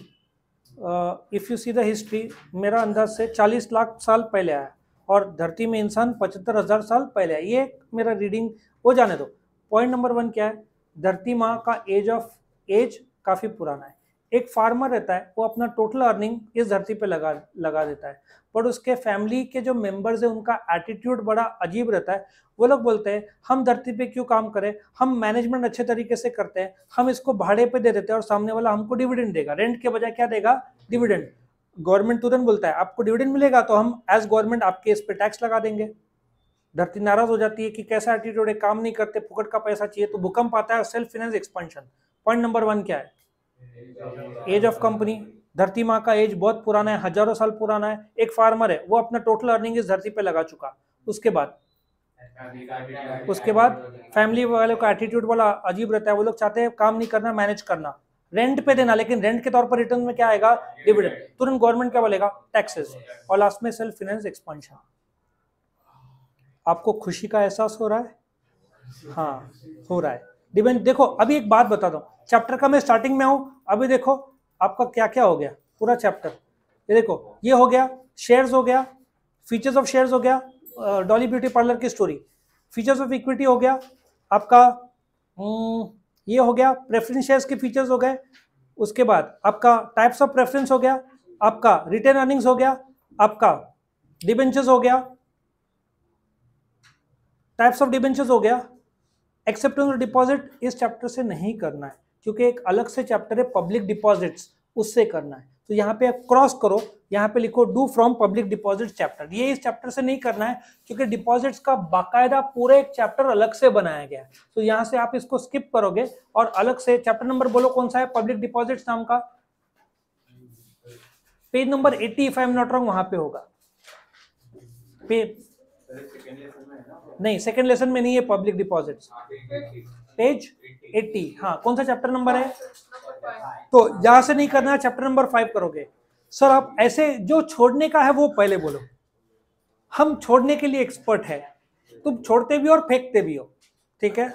if you see the history मेरा अंदाज से 40 लाख साल पहले आया और धरती में इंसान पचहत्तर हज़ार साल पहले आया ये मेरा रीडिंग वो जाने दो पॉइंट नंबर वन क्या है धरती माँ का एज ऑफ एज काफ़ी पुराना है एक फार्मर रहता है वो अपना टोटल अर्निंग इस धरती पे लगा लगा देता है बट उसके फैमिली के जो मेंबर्स हैं उनका एटीट्यूड बड़ा अजीब रहता है वो लोग बोलते हैं हम धरती पे क्यों काम करें हम मैनेजमेंट अच्छे तरीके से करते हैं हम इसको भाड़े पे दे देते हैं और सामने वाला हमको डिविडेंड देगा रेंट के बजाय क्या देगा डिविडेंड गवर्नमेंट तुरंत बोलता है आपको डिविडेंड मिलेगा तो हम एज गवर्नमेंट आपके इस पर टैक्स लगा देंगे धरती नाराज हो जाती है कि कैसा एटीट्यूड है काम नहीं करते फुकट का पैसा चाहिए तो भूकंप आता है self finance expansion point number one क्या है एज ऑफ कंपनी धरती माँ का एज बहुत पुराना है हजारों साल पुराना है एक फार्मर है वो अपना टोटल अर्निंग इस धरती पे लगा चुका उसके बाद उसके बाद फैमिली वाले का एटीट्यूड वाला अजीब रहता है वो लोग चाहते हैं काम नहीं करना मैनेज करना रेंट पे देना लेकिन रेंट के तौर पर रिटर्न में क्या आएगा डिविडेंड तुरंत गवर्नमेंट क्या बोलेगा टैक्सेस और लास्ट में सेल्फ फाइनेंस एक्सपेंशन आपको खुशी का एहसास हो रहा है हाँ हो रहा है डिपेंड देखो अभी एक बात बता दो चैप्टर का मैं स्टार्टिंग में हूँ अभी देखो आपका क्या क्या हो गया पूरा चैप्टर ये देखो ये हो गया शेयर्स हो गया फीचर्स ऑफ शेयर्स हो गया डॉली ब्यूटी पार्लर की स्टोरी फीचर्स ऑफ इक्विटी हो गया आपका हम्म, ये हो गया प्रेफरेंस शेयर्स के फीचर्स हो गए उसके बाद आपका टाइप्स ऑफ प्रेफरेंस हो गया आपका रिटर्न अर्निंग्स हो गया आपका डिबेंचर्स हो गया टाइप्स ऑफ डिबेंचर्स हो गया एक्सेप्टेंस और डिपॉजिट इस चैप्टर से नहीं करना है क्योंकि एक अलग से चैप्टर है पब्लिक डिपॉजिट्स उससे करना है तो यहाँ पे क्रॉस करो यहाँ पे लिखो do from public deposit chapter ये इस चैप्टर से नहीं करना है क्योंकि डिपॉजिट्स का बाकायदा पूरा एक चैप्टर अलग से बनाया गया है तो यहाँ से आप इसको स्किप करोगे और अलग से चैप्टर नंबर बोलो कौन सा है पब्लिक डिपॉजिट नाम का page number eighty if I am not wrong वहां पे होगा पे नहीं सेकंड लेसन में नहीं है पब्लिक डिपॉजिट्स पेज 80 हाँ कौन सा चैप्टर नंबर है तो यहां से नहीं करना चैप्टर नंबर फाइव करोगे सर आप ऐसे जो छोड़ने का है वो पहले बोलो हम छोड़ने के लिए एक्सपर्ट है तुम छोड़ते भी हो और फेंकते भी हो ठीक है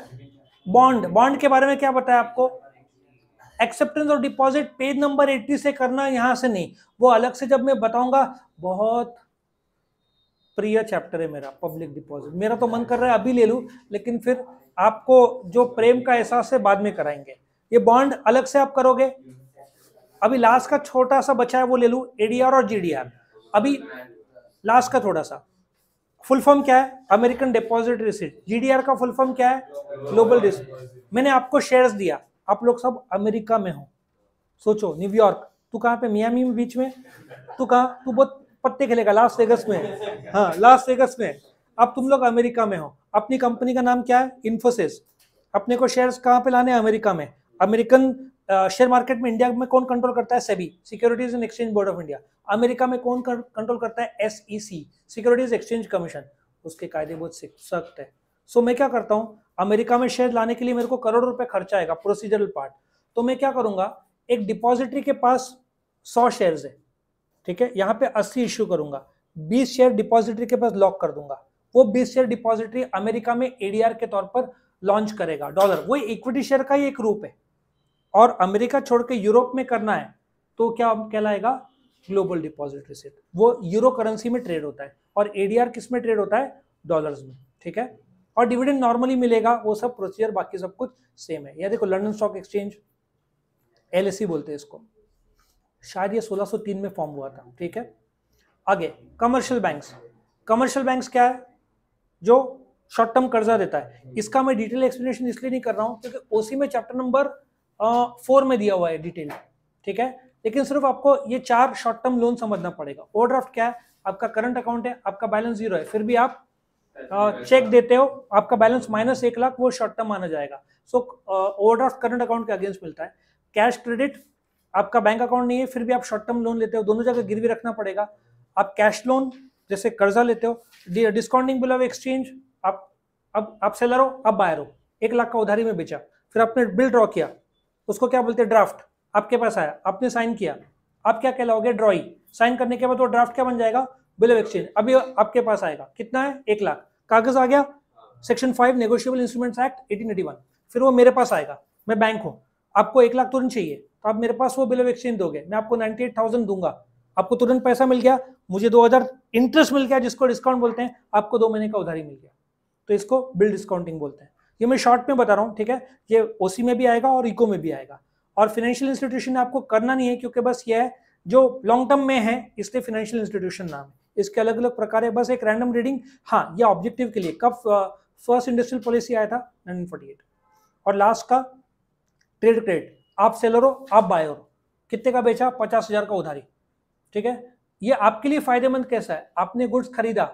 बॉन्ड बॉन्ड के बारे में क्या बताया आपको एक्सेप्टेंस और डिपॉजिट पेज नंबर 80 से करना यहां से नहीं वो अलग से जब मैं बताऊंगा बहुत प्रिय चैप्टर है मेरा पब्लिक डिपॉजिट मेरा तो मन कर रहा है अभी ले लूँ लेकिन फिर आपको जो प्रेम का एहसास है बाद में कराएंगे ये बॉन्ड अलग से आप करोगे अभी लास्ट का छोटा सा बचा है वो ले लूँ एडीआर और जीडीआर अभी लास्ट का थोड़ा सा फुल फॉर्म क्या है अमेरिकन डिपॉजिट रिसिट जीडीआर का फुल फॉर्म क्या है ग्लोबल रिसिट मैंने आपको शेयर्स दिया आप लोग सब अमेरिका में हो सोचो न्यूयॉर्क तू कहाँ पे मियामी बीच में तू कहाँ तू बहुत पत्ते खेलेगा लास्ट वेगस में हाँ लास्ट वेगस में अब तुम लोग अमेरिका में हो अपनी कंपनी का नाम क्या है इन्फोसिस अपने को शेयर्स कहाँ पे लाने हैं अमेरिका में अमेरिकन शेयर मार्केट में इंडिया में कौन कंट्रोल करता है SEBI securities and exchange board of India America में कौन कंट्रोल करता है एस सिक्योरिटीज एक्सचेंज कमीशन उसके कायदे बहुत सख्त है सो so, मैं क्या करता हूँ अमेरिका में शेयर लाने के लिए मेरे को करोड़ रुपए खर्चा आएगा प्रोसीजरल पार्ट तो मैं क्या करूंगा एक डिपॉजिटरी के पास सौ शेयर्स है ठीक है यहाँ पे अस्सी इश्यू करूंगा बीस शेयर डिपॉजिटरी के पास लॉक कर दूंगा वो बीस शेयर डिपॉजिटरी अमेरिका में एडीआर के तौर पर लॉन्च करेगा डॉलर वो इक्विटी शेयर का ही एक रूप है और अमेरिका छोड़ के यूरोप में करना है तो क्या कहलाएगा ग्लोबल डिपोजिटरी से वो यूरो करेंसी में ट्रेड होता है और एडीआर किस में ट्रेड होता है डॉलर्स में ठीक है और डिविडेंड नॉर्मली मिलेगा वो सब प्रोसीजर बाकी सब कुछ सेम है या देखो लंडन स्टॉक एक्सचेंज एल बोलते हैं इसको शायद ये 1603 में फॉर्म हुआ था ठीक है आगे कमर्शियल बैंक्स कमर्शियल बैंक्स क्या है जो शॉर्ट टर्म कर्जा देता है इसका मैं डिटेल एक्सप्लेनेशन इसलिए नहीं कर रहा हूँ क्योंकि ओसी में चैप्टर नंबर फोर में दिया हुआ है डिटेल ठीक है लेकिन सिर्फ आपको ये चार शॉर्ट टर्म लोन समझना पड़ेगा ओवरड्राफ्ट क्या है आपका करंट अकाउंट है आपका बैलेंस जीरो है फिर भी आप चेक देते हो आपका बैलेंस माइनस एक लाख वो शॉर्ट टर्म माना जाएगा सो ओवरड्राफ्ट करंट अकाउंट के अगेंस्ट मिलता है कैश क्रेडिट आपका बैंक अकाउंट नहीं है फिर भी आप शॉर्ट टर्म लोन लेते हो दोनों जगह गिरवी रखना पड़ेगा आप कैश लोन जैसे कर्जा लेते हो डिस्काउंटिंग बिल ऑफ एक्सचेंज आप अब आप सेलर हो अब बायर हो एक लाख का उधारी में बेचा फिर आपने बिल ड्रॉ किया उसको क्या बोलते हैं ड्राफ्ट आपके पास आया आपने साइन किया आप क्या कहलाओगे ड्रॉई साइन करने के बाद वो ड्राफ्ट क्या बन जाएगा बिल ऑफ एक्सचेंज अभी आपके पास आएगा कितना है एक लाख कागज आ गया section five negotiable instruments act eighteen फिर वो मेरे पास आएगा मैं बैंक हूँ आपको एक लाख तुरंत तो चाहिए तो आप मेरे पास वो बिल ऑफ एक्सचेंज दोगे मैं आपको 98,000 दूंगा आपको तुरंत पैसा मिल गया मुझे हजार इंटरेस्ट मिल गया जिसको डिस्काउंट बोलते हैं आपको दो महीने का उधारी मिल गया तो इसको बिल डिस्काउंटिंग बोलते हैं ये मैं शॉर्ट में बता रहा हूँ ठीक है ये ओसी में भी आएगा और इको में भी आएगा और फाइनेंशियल इंस्टीट्यूशन आपको करना नहीं है क्योंकि बस ये है जो लॉन्ग टर्म में है इसलिए फाइनेंशियल इंस्टीट्यूशन नाम है इसके अलग अलग प्रकार है बस एक रैंडम रीडिंग हाँ ये ऑब्जेक्टिव के लिए कब फर्स्ट इंडस्ट्रियल पॉलिसी आया था 1948 और लास्ट का ट्रेड क्रेडिट आप सेलर हो आप बायर हो कितने का बेचा पचास हजार का उधारी ठीक है ये आपके लिए फायदेमंद कैसा है आपने गुड्स खरीदा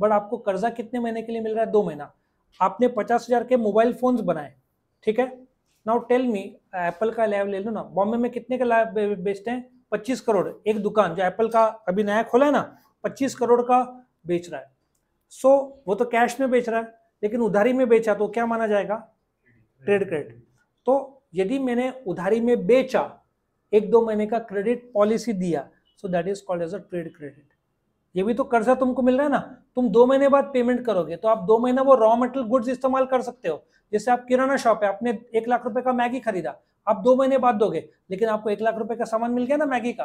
बट आपको कर्जा कितने महीने के लिए मिल रहा है दो महीना आपने पचास हजार के मोबाइल फोन्स बनाए ठीक है नाउ टेल मी एप्पल का लैब ले लो ना बॉम्बे में कितने का लैब बेचते हैं पच्चीस करोड़ एक दुकान जो एप्पल का अभी नया खोला है ना पच्चीस करोड़ का बेच रहा है सो so, वो तो कैश में बेच रहा है लेकिन उधारी में बेचा तो क्या माना जाएगा ट्रेड क्रेडिट तो यदि मैंने उधारी में बेचा एक दो महीने का क्रेडिट पॉलिसी दिया so that is called as a trade credit ये भी तो कर्जा तुमको मिल रहा है ना तुम दो महीने बाद पेमेंट करोगे तो आप दो महीना वो रॉ मटेरियल गुड्स इस्तेमाल कर सकते हो जैसे आप किराना शॉप है आपने एक लाख रुपए का मैगी खरीदा आप दो महीने बाद दोगे लेकिन आपको एक लाख रुपए का सामान मिल गया ना मैगी का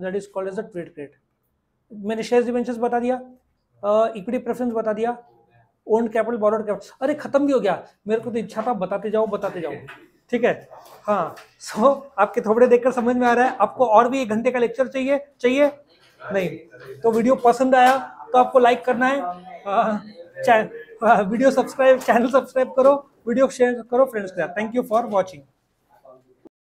that is called as a trade credit मैंने शेयर डिवेंचर्स बता दिया इक्विटी uh, प्रेफरेंस बता दिया ओन कैपिटल बॉर्डर कैपिटल अरे खत्म भी हो गया मेरे को तो इच्छा था बताते जाओ बताते जाओ ठीक है हाँ सो so, आपके थोबड़े देखकर समझ में आ रहा है आपको और भी एक घंटे का लेक्चर चाहिए चाहिए नहीं तो वीडियो पसंद आया तो आपको लाइक करना है वीडियो सब्सक्राइब चैनल सब्सक्राइब करो वीडियो शेयर करो फ्रेंड्स के साथ थैंक यू फॉर वॉचिंग